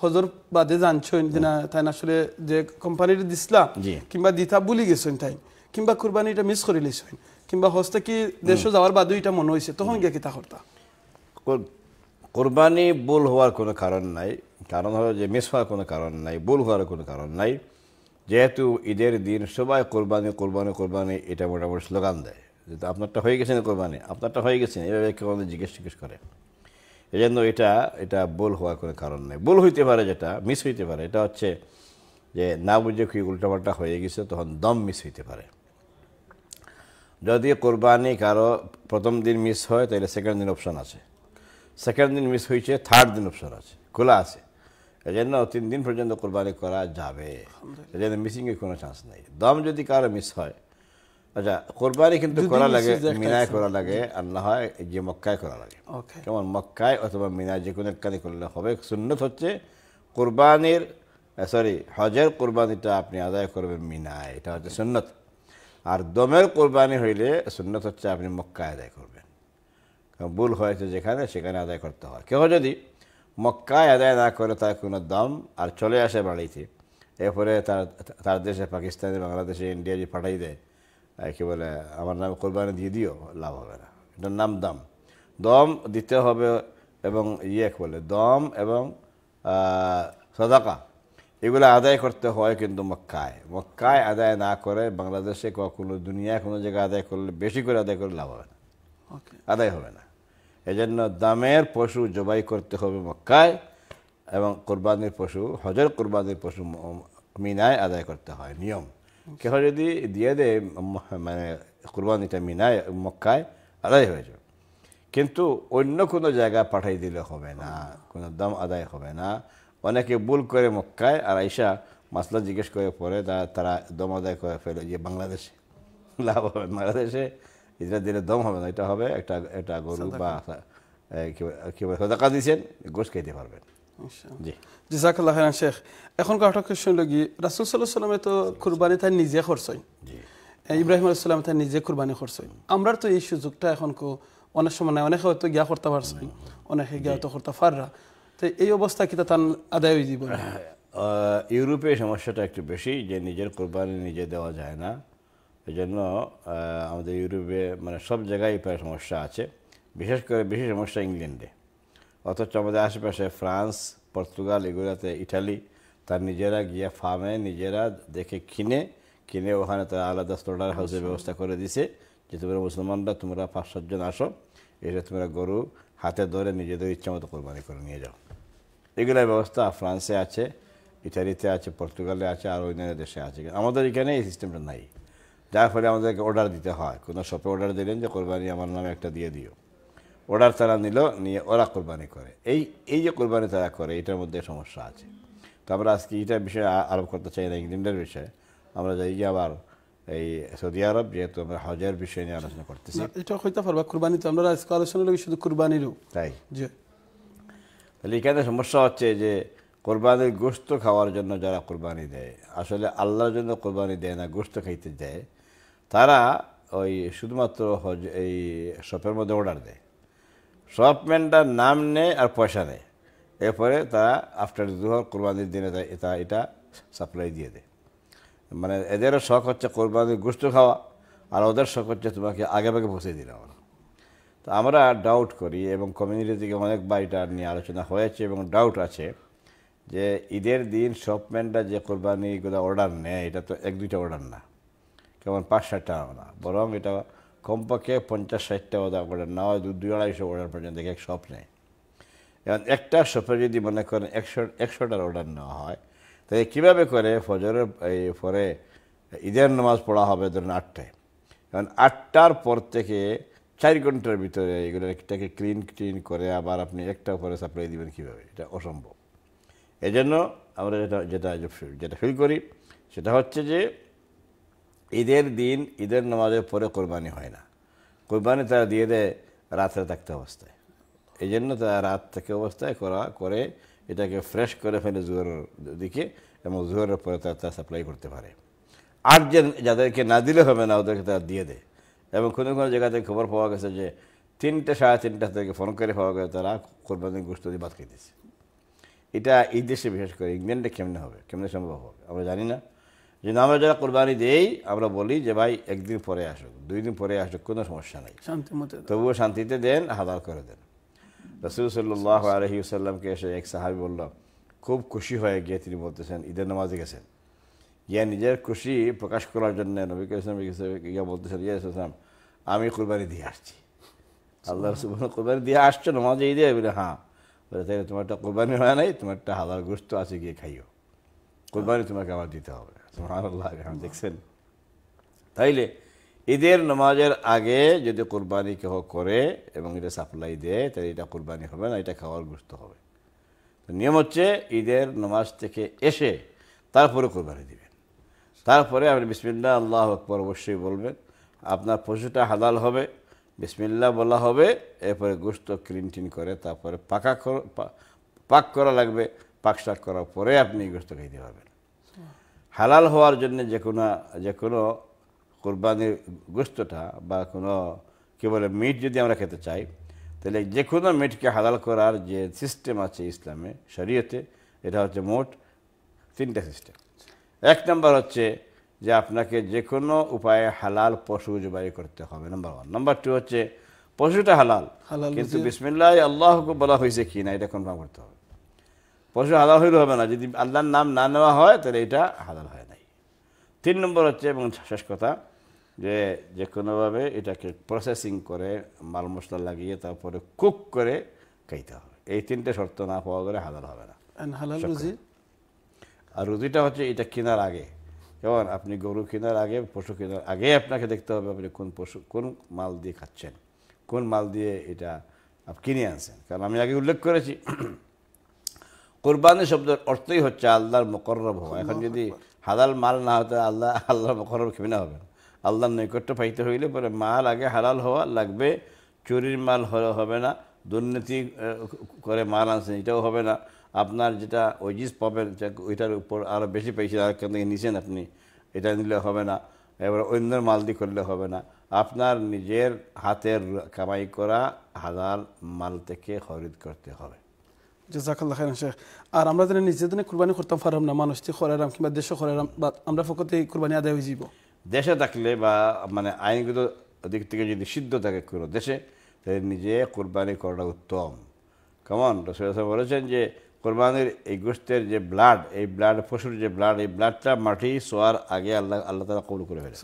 হজর বাদে জানছেন যে না তাই আসলে যে কোম্পানির দিছলা কিংবা দিতা বুলি গেছেন তাই কিংবা কুরবানিটা মিস করি লেছেন কিংবা হস্তে কি দেশে যাওয়ার বাদে এটা মনে হয়েছে তখন কি তা করতা কোরবানি ভুল হওয়ার কোনো কারণ নাই কারণ হলো যে মিস হওয়ার কোনো কারণ নাই ভুল হওয়ার কোনো কারণ নাই যেহেতু ঈদের দিন সবাই কোরবানি কোরবানি কোরবানি এটা মোটামুটি স্লোগান দেয় যেহেতু আপনারটা হয়ে গেছে না কোরবানি আপনারটা হয়ে গেছে এভাবে কেউ আমাদের জিজ্ঞেস জিজ্ঞেস করে এই জন্য এটা এটা বল হওয়ার কোনো কারণ নেই ভুল হইতে পারে যেটা মিস হইতে পারে এটা হচ্ছে যে না বুঝে কি উল্টাপাল্টা হয়ে গেছে তখন দম মিস হইতে পারে যদি কোরবানি কারো প্রথম দিন মিস হয় তাহলে সেকেন্ড দিন অপশন আছে সেকেন্ড দিন মিস হয়েছে থার্ড দিন অপশন আছে খোলা আছে এজন্য তিন দিন পর্যন্ত কোরবানি করা যাবে এজন্য এর কোনো চান্স নাই দম যদি কারো মিস হয় আচ্ছা কোরবানি কিন্তু করা লাগে মিনায় করা লাগে আর না হয় যে মক্কায় করা লাগে কেমন মক্কায় অথবা মিনায় যে কোনো একখানি করলে হবে সুন্নত হচ্ছে কোরবানির সরি হজের কোরবানিটা আপনি আদায় করবেন মিনায় এটা হচ্ছে সুন্নত আর দমের কোরবানি হইলে সুন্নত হচ্ছে আপনি মক্কায় আদায় করবেন ভুল হয়েছে যেখানে সেখানে আদায় করতে হয় কেউ যদি মক্কায় আদায় না করে তার কোনো দাম আর চলে আসে বাড়িতে এরপরে তার তার দেশে পাকিস্তানে বাংলাদেশে ইন্ডিয়া যে পাঠাই দেয় কি বলে আমার নাম কোরবানি দিয়ে দিও লাভ হবে না এটার নাম দাম দম দিতে হবে এবং ইয়ে বলে দম এবং সদাকা এগুলো আদায় করতে হয় কিন্তু মক্কায় মক্কায় আদায় না করে বাংলাদেশে কখনো দুনিয়ায় কোনো জায়গায় আদায় করলে বেশি করে আদায় করলে লাভ হবে না আদায় হবে না এজন্য দামের পশু জবাই করতে হবে মক্কায় এবং কোরবানির পশু হজর কোরবানির পশু মিনায় আদায় করতে হয় নিয়ম কেহ যদি দিয়ে দেয় মানে কোরবানিটা মিনায় মক্কায় আদায় হয়ে যাবে কিন্তু অন্য কোনো জায়গা পাঠাই দিলে হবে না কোনো দাম আদায় হবে না অনেকে ভুল করে মক্কায় আর আইসা মাসলা জিজ্ঞেস করে পরে তারা দম আদায় করে ফেলে যে বাংলাদেশে লাভ হবে বাংলাদেশে এটা দিলে দম হবে না এটা হবে একটা একটা গরু বা কি বলে সদাকা দিয়েছেন গোশ খাইতে পারবেন জি জিজাকুল্লাহ হেরান শেখ এখন কথা কোশ্চেন লগি রাসুল সাল্লাহ সাল্লামে তো কুরবানি তাই নিজে খরচই ইব্রাহিম আলাইসাল্লাম তাই নিজে কুরবানি খরচই আমরা তো এই সুযোগটা এখন কো অনেক সময় নাই অনেকে হয়তো গিয়া করতে পারছে অনেকে গিয়া তো করতে পাররা তো এই অবস্থা কিতা তান আদায় দিব ইউরোপে সমস্যাটা একটু বেশি যে নিজের কোরবানি নিজে দেওয়া যায় না এই জন্য আমাদের ইউরোপে মানে সব জায়গায় প্রায় সমস্যা আছে বিশেষ করে বেশি সমস্যা ইংল্যান্ডে অথচ আমাদের আশেপাশে ফ্রান্স পর্তুগাল এগুলোতে ইটালি তার নিজেরা গিয়ে ফার্মে নিজেরা দেখে কিনে কিনে ওখানে তারা আলাদা স্লোডার হাউসের আচ্ছা। ব্যবস্থা করে দিছে যে তোমরা মুসলমানরা তোমরা পাঁচ সাতজন আসো এটা তোমরা গরু হাতে ধরে নিজেদের ইচ্ছা মতো কোরবানি করে নিয়ে যাও এগুলোর ব্যবস্থা ফ্রান্সে আছে ইটালিতে আছে পর্তুগালে আছে আর অন্যান্য দেশে আছে আমাদের এখানে এই সিস্টেমটা নাই যার ফলে আমাদেরকে অর্ডার দিতে হয় কোনো শপে অর্ডার দিলেন যে কোরবানি আমার নামে একটা দিয়ে দিও অর্ডার তারা নিল নিয়ে ওরা কোরবানি করে এই এই যে কোরবানি তারা করে এটার মধ্যে সমস্যা আছে তো আমরা আজকে এটা বিষয়ে আরোপ করতে চাই না ইংল্যান্ডের বিষয়ে আমরা যাই যে আবার এই সৌদি আরব যেহেতু আমরা হজের বিষয় নিয়ে আলোচনা করতেছি এটা হইতে পারবা কোরবানি তো আমরা আজকে আলোচনা লাগে শুধু কুরবানিরও তাই যে তাহলে এখানে সমস্যা হচ্ছে যে কোরবানির গোস্ত খাওয়ার জন্য যারা কোরবানি দেয় আসলে আল্লাহর জন্য কোরবানি দেয় না গোস্ত খাইতে দেয় তারা ওই শুধুমাত্র হজ এই শপের মধ্যে অর্ডার দেয় শপম্যানটার নাম নেয় আর পয়সা নেয় এরপরে তারা আফটার দুহর কোরবানির দিনে তারা এটা সাপ্লাই দিয়ে দেয় মানে এদেরও শখ হচ্ছে কোরবানির গোষ্ঠ খাওয়া আর ওদের শখ হচ্ছে তোমাকে আগে আগে বসে দিলাম তো আমরা ডাউট করি এবং কমিউনিটি থেকে অনেকবার এটা নিয়ে আলোচনা হয়েছে এবং ডাউট আছে যে ঈদের দিন শপম্যানটা যে কোরবানিগুলো অর্ডার নেয় এটা তো এক দুইটা অর্ডার না কেমন পাঁচ ষাটটা টাকা না বরং এটা কমপক্ষে পঞ্চাশ ষাট টাকা দাম করে নয় দু দুই আড়াইশো অর্ডার পর্যন্ত এক শপ নেই এবং একটা শপে যদি মনে করেন একশো একশোটার অর্ডার নেওয়া হয় তাই কীভাবে করে ফজরের এই পরে ঈদের নামাজ পড়া হবে ধরুন আটটায় কারণ আটটার পর থেকে চার ঘন্টার ভিতরে এগুলো একটাকে ক্লিন ক্লিন করে আবার আপনি একটা পরে সাপ্লাই দেবেন কীভাবে এটা অসম্ভব এজন্য আমরা যেটা যেটা যেটা ফিল করি সেটা হচ্ছে যে ঈদের দিন ঈদের নামাজের পরে কোরবানি হয় না কোরবানি তারা দিয়ে দেয় রাত্রে থাকতে অবস্থায় এই জন্য তারা রাত থেকে অবস্থায় করা করে এটাকে ফ্রেশ করে ফেলে জোহরের দিকে এবং জোহরের পরে তারা তারা সাপ্লাই করতে পারে আর যে যাদেরকে না দিলে হবে না ওদেরকে তারা দিয়ে দেয় এবং কোনো কোনো জায়গা থেকে খবর পাওয়া গেছে যে তিনটে সাড়ে তিনটা থেকে ফোন করে পাওয়া গেছে তারা কোরবানির গোষ্ঠ দিয়ে খেয়ে দিয়েছে এটা এই দেশে বিশেষ করে ইংল্যান্ডে কেমনে হবে কেমনে সম্ভব হবে আমরা জানি না যদি আমরা যারা কোরবানি দেই আমরা বলি যে ভাই একদিন পরে আসুক দুই দিন পরে আসুক কোনো সমস্যা নেই তবুও শান্তিতে দেন হাদার করে দেন রসুল সাল্লাহ আলহিউসাল্লামকে এসে এক সাহাবি বলল খুব খুশি হয়ে গিয়ে তিনি বলতেছেন ঈদের নামাজে গেছেন ইয়া নিজের খুশি প্রকাশ করার জন্য নবী কালাম ইয়া বলতেছেন ইয়া ইসলাম আমি কোরবানি দিয়ে আসছি আল্লাহ রসুল কোরবানি দিয়ে আসছো নামাজে ঈদে বলে হ্যাঁ বলে তাই তোমারটা কোরবানি হয় নাই তোমারটা হালাল গোস্ত আছে গিয়ে খাইও কোরবানি তোমাকে আমার দিতে হবে দেখছেন তাইলে ঈদের নামাজের আগে যদি কোরবানি কেহ করে এবং এটা সাপ্লাই দেয় তাহলে এটা কোরবানি হবে না এটা খাওয়ার গুরুত্ব হবে তো নিয়ম হচ্ছে ঈদের নামাজ থেকে এসে তারপরে কোরবানি দিবেন তারপরে আপনি বিসমিল্লা আল্লাহ আকবর অবশ্যই বলবেন আপনার পশুটা হালাল হবে বিসমিল্লা বলা হবে এরপরে গোস্ত ক্লিনটিন করে তারপরে পাকা পাক করা লাগবে পাক শাক করার পরে আপনি গোস্ত খাইতে পারবেন হালাল হওয়ার জন্য যে কোনো যে কোনো কোরবানির গোস্তটা বা কোনো কী বলে মিট যদি আমরা খেতে চাই তাহলে যে কোনো মিটকে হালাল করার যে সিস্টেম আছে ইসলামে শরীয়তে এটা হচ্ছে মোট তিনটা সিস্টেম এক নম্বর হচ্ছে যে আপনাকে যে কোনো উপায়ে হালাল পশু জোবাই করতে হবে নাম্বার ওয়ান নাম্বার টু হচ্ছে পশুটা হালাল কিন্তু বিসমিল্লাহ আল্লাহকে বলা হয়েছে কি না এটা কনফার্ম করতে হবে পশু হালাল হইলে হবে না যদি আল্লাহর নাম না নেওয়া হয় তাহলে এটা হালাল হয় নাই তিন নম্বর হচ্ছে এবং শেষ কথা যে যে কোনোভাবে এটাকে প্রসেসিং করে মাল মশলা লাগিয়ে তারপরে কুক করে খাইতে হবে এই তিনটে শর্ত না পাওয়া করে হালাল হবে না আর রুজিটা হচ্ছে এটা কেনার আগে যেমন আপনি গরু কেনার আগে পশু কেনার আগে আপনাকে দেখতে হবে আপনি কোন পশু কোন মাল দিয়ে খাচ্ছেন কোন মাল দিয়ে এটা কিনে আনছেন কারণ আমি আগে উল্লেখ করেছি কোরবানি শব্দের অর্থই হচ্ছে আল্লাহর মকরব হওয়া এখন যদি হালাল মাল না হতো আল্লাহ আল্লাহর মকরব খেমে না হবে আল্লাহর নৈকট্য পাইতে হইলে পরে মাল আগে হালাল হওয়া লাগবে চুরির মাল হলে হবে না দুর্নীতি করে মাল আনছেন এটাও হবে না আপনার যেটা ওইজিস পাবেন ওইটার উপর আরও বেশি পেয়েছেন আর থেকে নিছেন আপনি এটা নিলে হবে না এবার অন্যের মাল দিয়ে করলে হবে না আপনার নিজের হাতের কামাই করা হালাল মাল থেকে খরিদ করতে হবে জাজাকাল্লাহ খাই শেখ আর আমরা যেন দিনে কুরবানি করতাম পারলাম না মানুষটি খরারাম কিংবা দেশে খরারাম বা আমরা ফকতে এই কুরবানি আদায় হয়ে যাব দেশে থাকলে বা মানে আইনগত দিক থেকে যদি সিদ্ধ থাকে কোনো দেশে তাহলে নিজে কোরবানি করাটা উত্তম কেমন রসুল বলেছেন যে কোরবানির এই গোষ্ঠের যে ব্লাড এই ব্লাড পশুর যে ব্লাড এই ব্লাডটা মাটি শোয়ার আগে আল্লাহ আল্লাহ তালা কবুল করে ফেলেন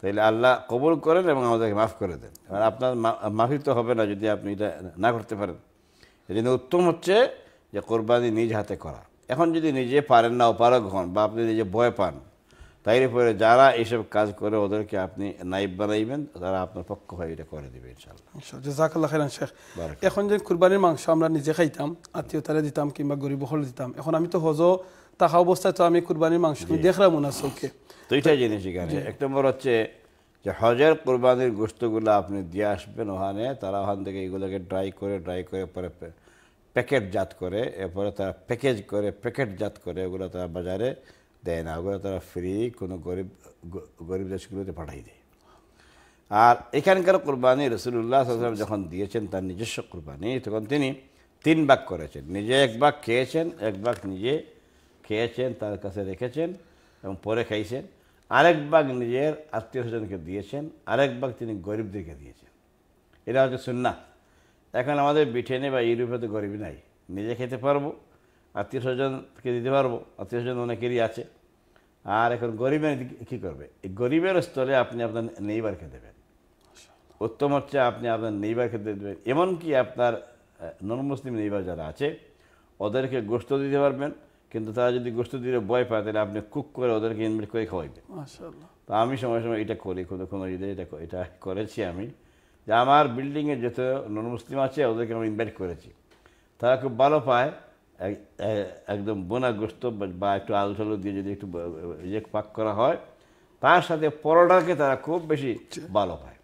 তাহলে আল্লাহ কবুল করেন এবং আমাদেরকে মাফ করে দেন আপনার মাফি তো হবে না যদি আপনি এটা না করতে পারেন সেজন্য উত্তম হচ্ছে যে কোরবানি নিজ হাতে করা এখন যদি নিজে পারেন না অপারক হন বা আপনি নিজে ভয় পান তাইলে পরে যারা এইসব কাজ করে ওদেরকে আপনি নাইব বানাইবেন তারা আপনার পক্ষ হয়ে এটা করে দেবে ইনশাল্লাহ খাইরান শেখ এখন যে কুরবানির মাংস আমরা নিজে খাইতাম আত্মীয়তারে দিতাম কিংবা গরিব হল দিতাম এখন আমি তো হজ থাকা অবস্থায় তো আমি কুরবানির মাংস দেখলাম না চোখে দুইটাই জিনিস এখানে এক নম্বর হচ্ছে যে হজের কোরবানির গোস্তগুলো আপনি দিয়ে আসবেন ওখানে তারা ওখান থেকে এগুলোকে ড্রাই করে ড্রাই করে পরে প্যাকেটজাত করে এরপরে তারা প্যাকেজ করে প্যাকেটজাত করে ওগুলো তারা বাজারে দেয় না ওগুলো তারা ফ্রি কোনো গরিব গরিব দেশগুলোতে পাঠাই দেয় আর এখানকার কোরবানি রসুল্লাহ যখন দিয়েছেন তার নিজস্ব কোরবানি তখন তিনি তিন ভাগ করেছেন নিজে এক ভাগ খেয়েছেন এক ভাগ নিজে খেয়েছেন তার কাছে রেখেছেন এবং পরে খাইছেন আরেক ভাগ নিজের আত্মীয় স্বজনকে দিয়েছেন আরেক ভাগ তিনি গরিবদেরকে দিয়েছেন এটা হচ্ছে সুন্না এখন আমাদের ব্রিটেনে বা ইউরোপে তো গরিবই নাই নিজে খেতে পারবো আত্মীয় স্বজনকে দিতে পারবো আত্মীয় স্বজন অনেকেরই আছে আর এখন গরিবের কী করবে এই গরিবের স্তরে আপনি আপনার নেইবারকে দেবেন উত্তম হচ্ছে আপনি আপনার নেইবারকে দেবেন এমনকি আপনার নন মুসলিম নেইবার যারা আছে ওদেরকে গোস্ত দিতে পারবেন কিন্তু তারা যদি গোস্ত দিলে ভয় পায় তাহলে আপনি কুক করে ওদেরকে ইনভাইট করে খাওয়াইবেন তো আমি সময় সময় এটা করি কোনো কোনো ঈদে এটা এটা করেছি আমি যে আমার বিল্ডিংয়ে যত নন মুসলিম আছে ওদেরকে আমি ইনভাইট করেছি তারা খুব ভালো পায় একদম বোনা গোস্ত বা একটু আলু টালু দিয়ে যদি একটু ইয়ে পাক করা হয় তার সাথে পরোটাকে তারা খুব বেশি আচ্ছা। ভালো পায়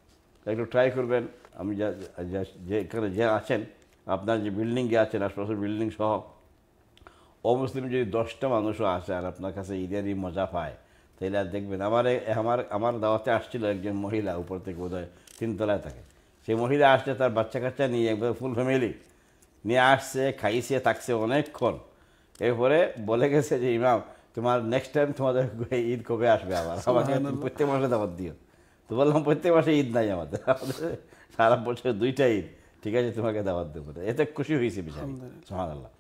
একটু ট্রাই করবেন আমি যা যে এখানে যে আছেন আপনার যে বিল্ডিংয়ে আছেন আশপাশের বিল্ডিং সহ অমুসলিম যদি দশটা মানুষও আসে আর আপনার কাছে ঈদেরই মজা পায় তাহলে আর দেখবেন আমার আমার আমার দাওয়াতে আসছিল একজন মহিলা উপর থেকে বোধ হয় তিনতলায় থাকে সেই মহিলা আসলে তার বাচ্চা কাচ্চা নিয়ে একবার ফুল ফ্যামিলি নিয়ে আসছে খাইছে থাকছে অনেকক্ষণ এরপরে বলে গেছে যে ইমাম তোমার নেক্সট টাইম তোমাদের ঈদ কবে আসবে আবার আমাকে প্রত্যেক মাসে দাওয়াত দিও তো বললাম প্রত্যেক মাসে ঈদ নাই আমাদের আমাদের সারা বছর দুইটা ঈদ ঠিক আছে তোমাকে দাওয়াত দেবো এতে খুশি হয়েছে বিশাল সোহান আল্লাহ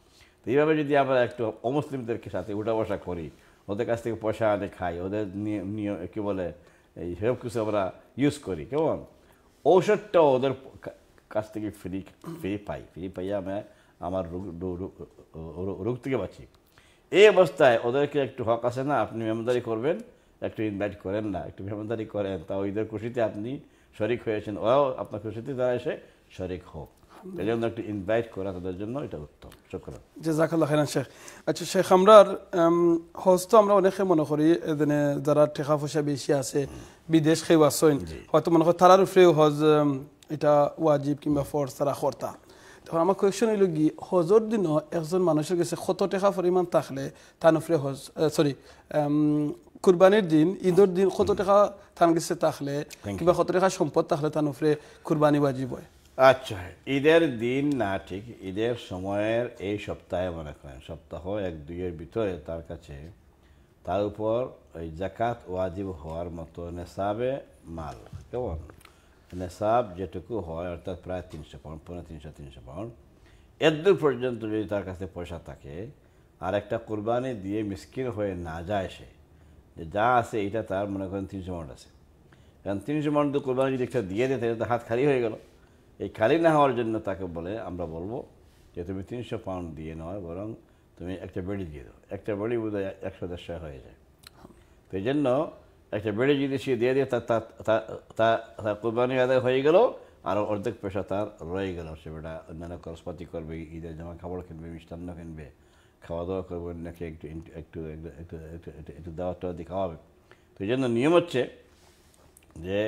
তো এইভাবে যদি আমরা একটু অমুসলিমদেরকে সাথে উঠা বসা করি ওদের কাছ থেকে পয়সা আনে খাই ওদের নিয়ে কী বলে এই সব কিছু আমরা ইউজ করি কেমন ঔষধটা ওদের কাছ থেকে ফ্রি ফ্রি পাই ফ্রি পাই আমি আমার রোগ থেকে বাঁচি এই অবস্থায় ওদেরকে একটু হক আছে না আপনি মেমদারি করবেন একটু ইনভাইট করেন না একটু মেমদারি করেন তা ওইদের খুশিতে আপনি শরিক হয়েছেন ওরাও আপনার খুশিতে তারা এসে শরিক হোক এই জন্য একটা ইনভাইট করা তাদের জন্য এটা উত্তম শুক্রান জাযাকাল্লাহ খাইরান শেখ আচ্ছা শেখ আমরার হজ তো আমরা অনেকে মনে করি এদিনে যারা টেকা ফসা বেশি আছে বিদেশ খেয়ে আসছেন হয়তো মনে করি তারার উপরেও হজ এটা ওয়াজিব কিংবা ফরজ তারা খর্তা তখন আমার কোয়েশন হইল কি হজর দিন একজন মানুষের কাছে কত টাকা পরিমাণ থাকলে তার উপরে হজ সরি কুরবানির দিন ঈদের দিন কত টাকা থান গেছে থাকলে কিংবা কত টাকা সম্পদ থাকলে তার উপরে কুরবানি ওয়াজিব হয় আচ্ছা ঈদের দিন না ঠিক ঈদের সময়ের এই সপ্তাহে মনে করেন সপ্তাহ এক দুইয়ের ভিতরে তার কাছে তার উপর ওই জাকাত ওয়াজিব হওয়ার মতো নেশাবে মাল কেমন নেশাব যেটুকু হয় অর্থাৎ প্রায় তিনশো পাউন্ড পনেরো তিনশো তিনশো পাউন্ড এদূর পর্যন্ত যদি তার কাছে পয়সা থাকে আর একটা কোরবানি দিয়ে মিসকিন হয়ে না যায় সে যে যা আছে এটা তার মনে করেন তিনশো পাউন্ড আছে কারণ তিনশো পাউন্ড তো কোরবানি যদি একটা দিয়ে দিতে তো হাত খালি হয়ে গেলো এই খালি না হওয়ার জন্য তাকে বলে আমরা বলবো যে তুমি তিনশো পাউন্ড দিয়ে নয় বরং তুমি একটা বেড়ি দিয়ে দাও একটা বেড়ি বোধ হয় একশো দেড়শো হয়ে যায় তো এই জন্য একটা বেড়ি যদি সে দিয়ে দিয়ে তার কোরবানি আদায় হয়ে গেল আর অর্ধেক পেশা তার রয়ে গেল সে বেটা অন্যান্য খরচপাতি করবে ঈদের জামা খাবার কিনবে মিষ্টান্ন কিনবে খাওয়া দাওয়া করবে অন্যকে একটু একটু একটু একটু একটু দাওয়া টাওয়া দিয়ে খাওয়াবে তো এই জন্য নিয়ম হচ্ছে যে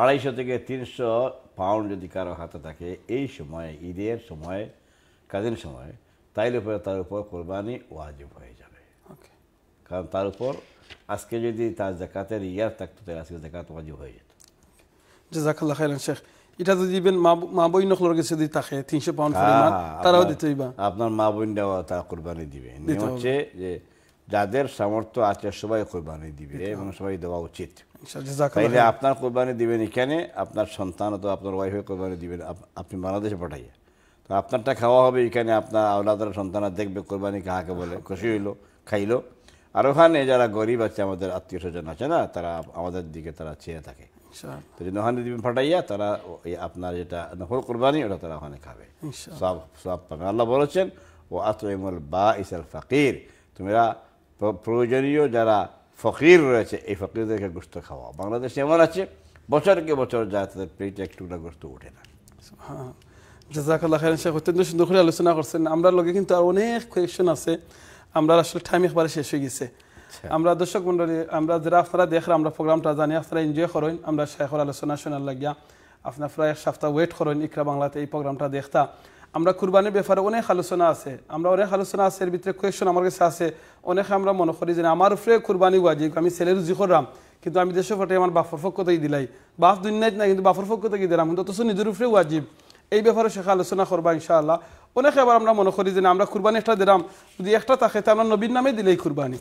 আড়াইশো থেকে তিনশো পাউন্ড যদি কারো হাতে থাকে এই সময়ে ঈদের সময়ে কাজের সময়ে তাইলে উপরে তার উপর কোরবানি ওয়াজিব হয়ে যাবে কারণ তার উপর আজকে যদি তার জাকাতের ইয়ার থাকতো তাহলে আজকে জাকাত ওয়াজিব হয়ে যেত জাকাল্লা খাইলেন শেখ এটা যদি দিবেন মা বই নকলর কাছে যদি থাকে তিনশো পাউন্ড হ্যাঁ, তারাও দিতে আপনার মা বোন দেওয়া তা কোরবানি দিবে হচ্ছে যে যাদের সামর্থ্য আছে সবাই কোরবানি দিবে এবং সবাই দেওয়া উচিত তাইলে আপনার কোরবানি দিবেন এখানে আপনার সন্তান অথবা আপনার ওয়াইফে কোরবানি দিবেন আপনি বাংলাদেশে পাঠাইয়া তো আপনারটা খাওয়া হবে এখানে আপনার আলাদা সন্তানরা দেখবে কোরবানি কাহাকে বলে খুশি হইলো খাইলো আর ওখানে যারা গরিব আছে আমাদের আত্মীয় স্বজন আছে না তারা আমাদের দিকে তারা চেয়ে থাকে তো যদি ওখানে দিবেন ফাটাইয়া তারা আপনার যেটা নফল কোরবানি ওটা তারা ওখানে খাবে সব সব পাবে আল্লাহ বলেছেন ও আতমল বা ইসাল ফাকির তোমরা প্রয়োজনীয় যারা ফকির রয়েছে এই ফকিরদেরকে গোস্ত খাওয়া বাংলাদেশে এমন আছে বছরকে বছর যা তাদের পেটে এক গোস্ত ওঠে না জাজাকাল্লাহ শেখ অত্যন্ত সুন্দর করে আলোচনা করছেন আমরা লগে কিন্তু আর অনেক কোয়েশন আছে আমরা আসলে টাইম একবারে শেষ হয়ে গেছে আচ্ছা। আমরা দর্শক মন্ডলী আমরা যারা আপনারা দেখেন আমরা প্রোগ্রামটা জানি আপনারা এনজয় করেন আমরা শেখর আলোচনা শোনার লাগিয়া প্রায় এক সপ্তাহ ওয়েট করেন ইকরা বাংলাতে এই প্রোগ্রামটা দেখতা আমরা কুরবানির ব্যাপারে অনেক আলোচনা আছে আমরা অনেক আলোচনা আছে এর ভিতরে কোয়েশন আমার কাছে আছে অনেকে আমরা মনে করি যে আমার উপরে কুরবানি যেহেতু আমি ছেলের রুজি করলাম কিন্তু আমি দেশে ফটে আমার বাফর ফক্কতেই দিলাই বাফ দুনিয়ায় না কিন্তু বাফর ফক্কতেই দিলাম কিন্তু অথচ নিজের উপরে ওয়াজিব এই ব্যাপারে শেখা আলোচনা করবা ইনশাআল্লাহ অনেকে আবার আমরা মনে করি যে আমরা কুরবানি একটা দিলাম যদি একটা থাকে তা আমরা নবীর নামে দিলেই কুরবানি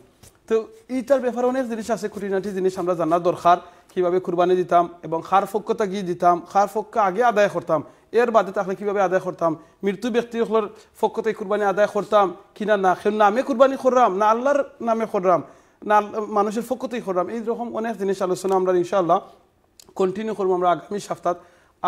তো এইটার ব্যাপারে অনেক জিনিস আছে খুঁটিনাটি জিনিস আমরা জানা দরকার কিভাবে কুরবানি দিতাম এবং খার ফক্যতা কি দিতাম খার ফক্য আগে আদায় করতাম এর বাদে তাহলে কিভাবে আদায় করতাম মৃত্যু ব্যক্তিসকলের ফক্যতে কুরবানি আদায় করতাম কিনা না সে নামে কুরবানি করলাম না আল্লাহর নামে করলাম না মানুষের ফক্যতেই করলাম এইরকম অনেক জিনিস আলোচনা আমরা ইনশাআল্লাহ কন্টিনিউ করবো আমরা আগামী সপ্তাহ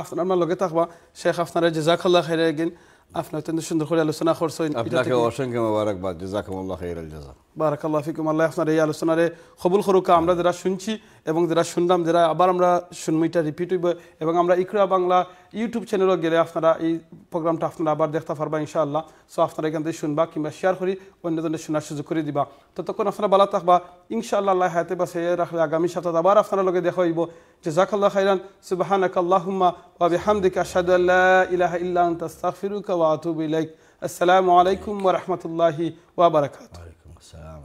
আপনার লগে থাকবা শেখ আপনারা জেজাকাল্লাহ খাইরে একদিন أفنى شندر خلي على السنة خورسين أبلاك واشنك مبارك بعد جزاكم الله خير الجزاء بارك الله فيكم الله يحفظنا ريال السنة خبول خروك عمرة درا شنشي এবং যারা শুনলাম যারা আবার আমরা শুনবো এটা রিপিট হইব এবং আমরা ইকরা বাংলা ইউটিউব চ্যানেলও গেলে আপনারা এই প্রোগ্রামটা আপনারা আবার দেখতে পারবা ইনশাআল্লাহ সো আপনারা এখান থেকে শুনবা কিংবা শেয়ার করি অন্যজনের শোনার সুযোগ করে দিবা ততক্ষণ আপনারা বালা থাকবা ইনশাআল্লাহ আল্লাহ হাতে বা সেয়ে রাখলে আগামী সপ্তাহ আবার আপনারা লোকে দেখা হইব জাজাকাল্লাহ খাইরান সুবাহানাক আল্লাহুম্মা ওয়া বিহামদিকা আশহাদু আল্লা ইলাহা ইল্লা আনতা আস্তাগফিরুকা ওয়া আতুবু ইলাইক আসসালামু আলাইকুম ওয়া রাহমাতুল্লাহি ওয়া বারাকাতুহু ওয়া আলাইকুম আসসালাম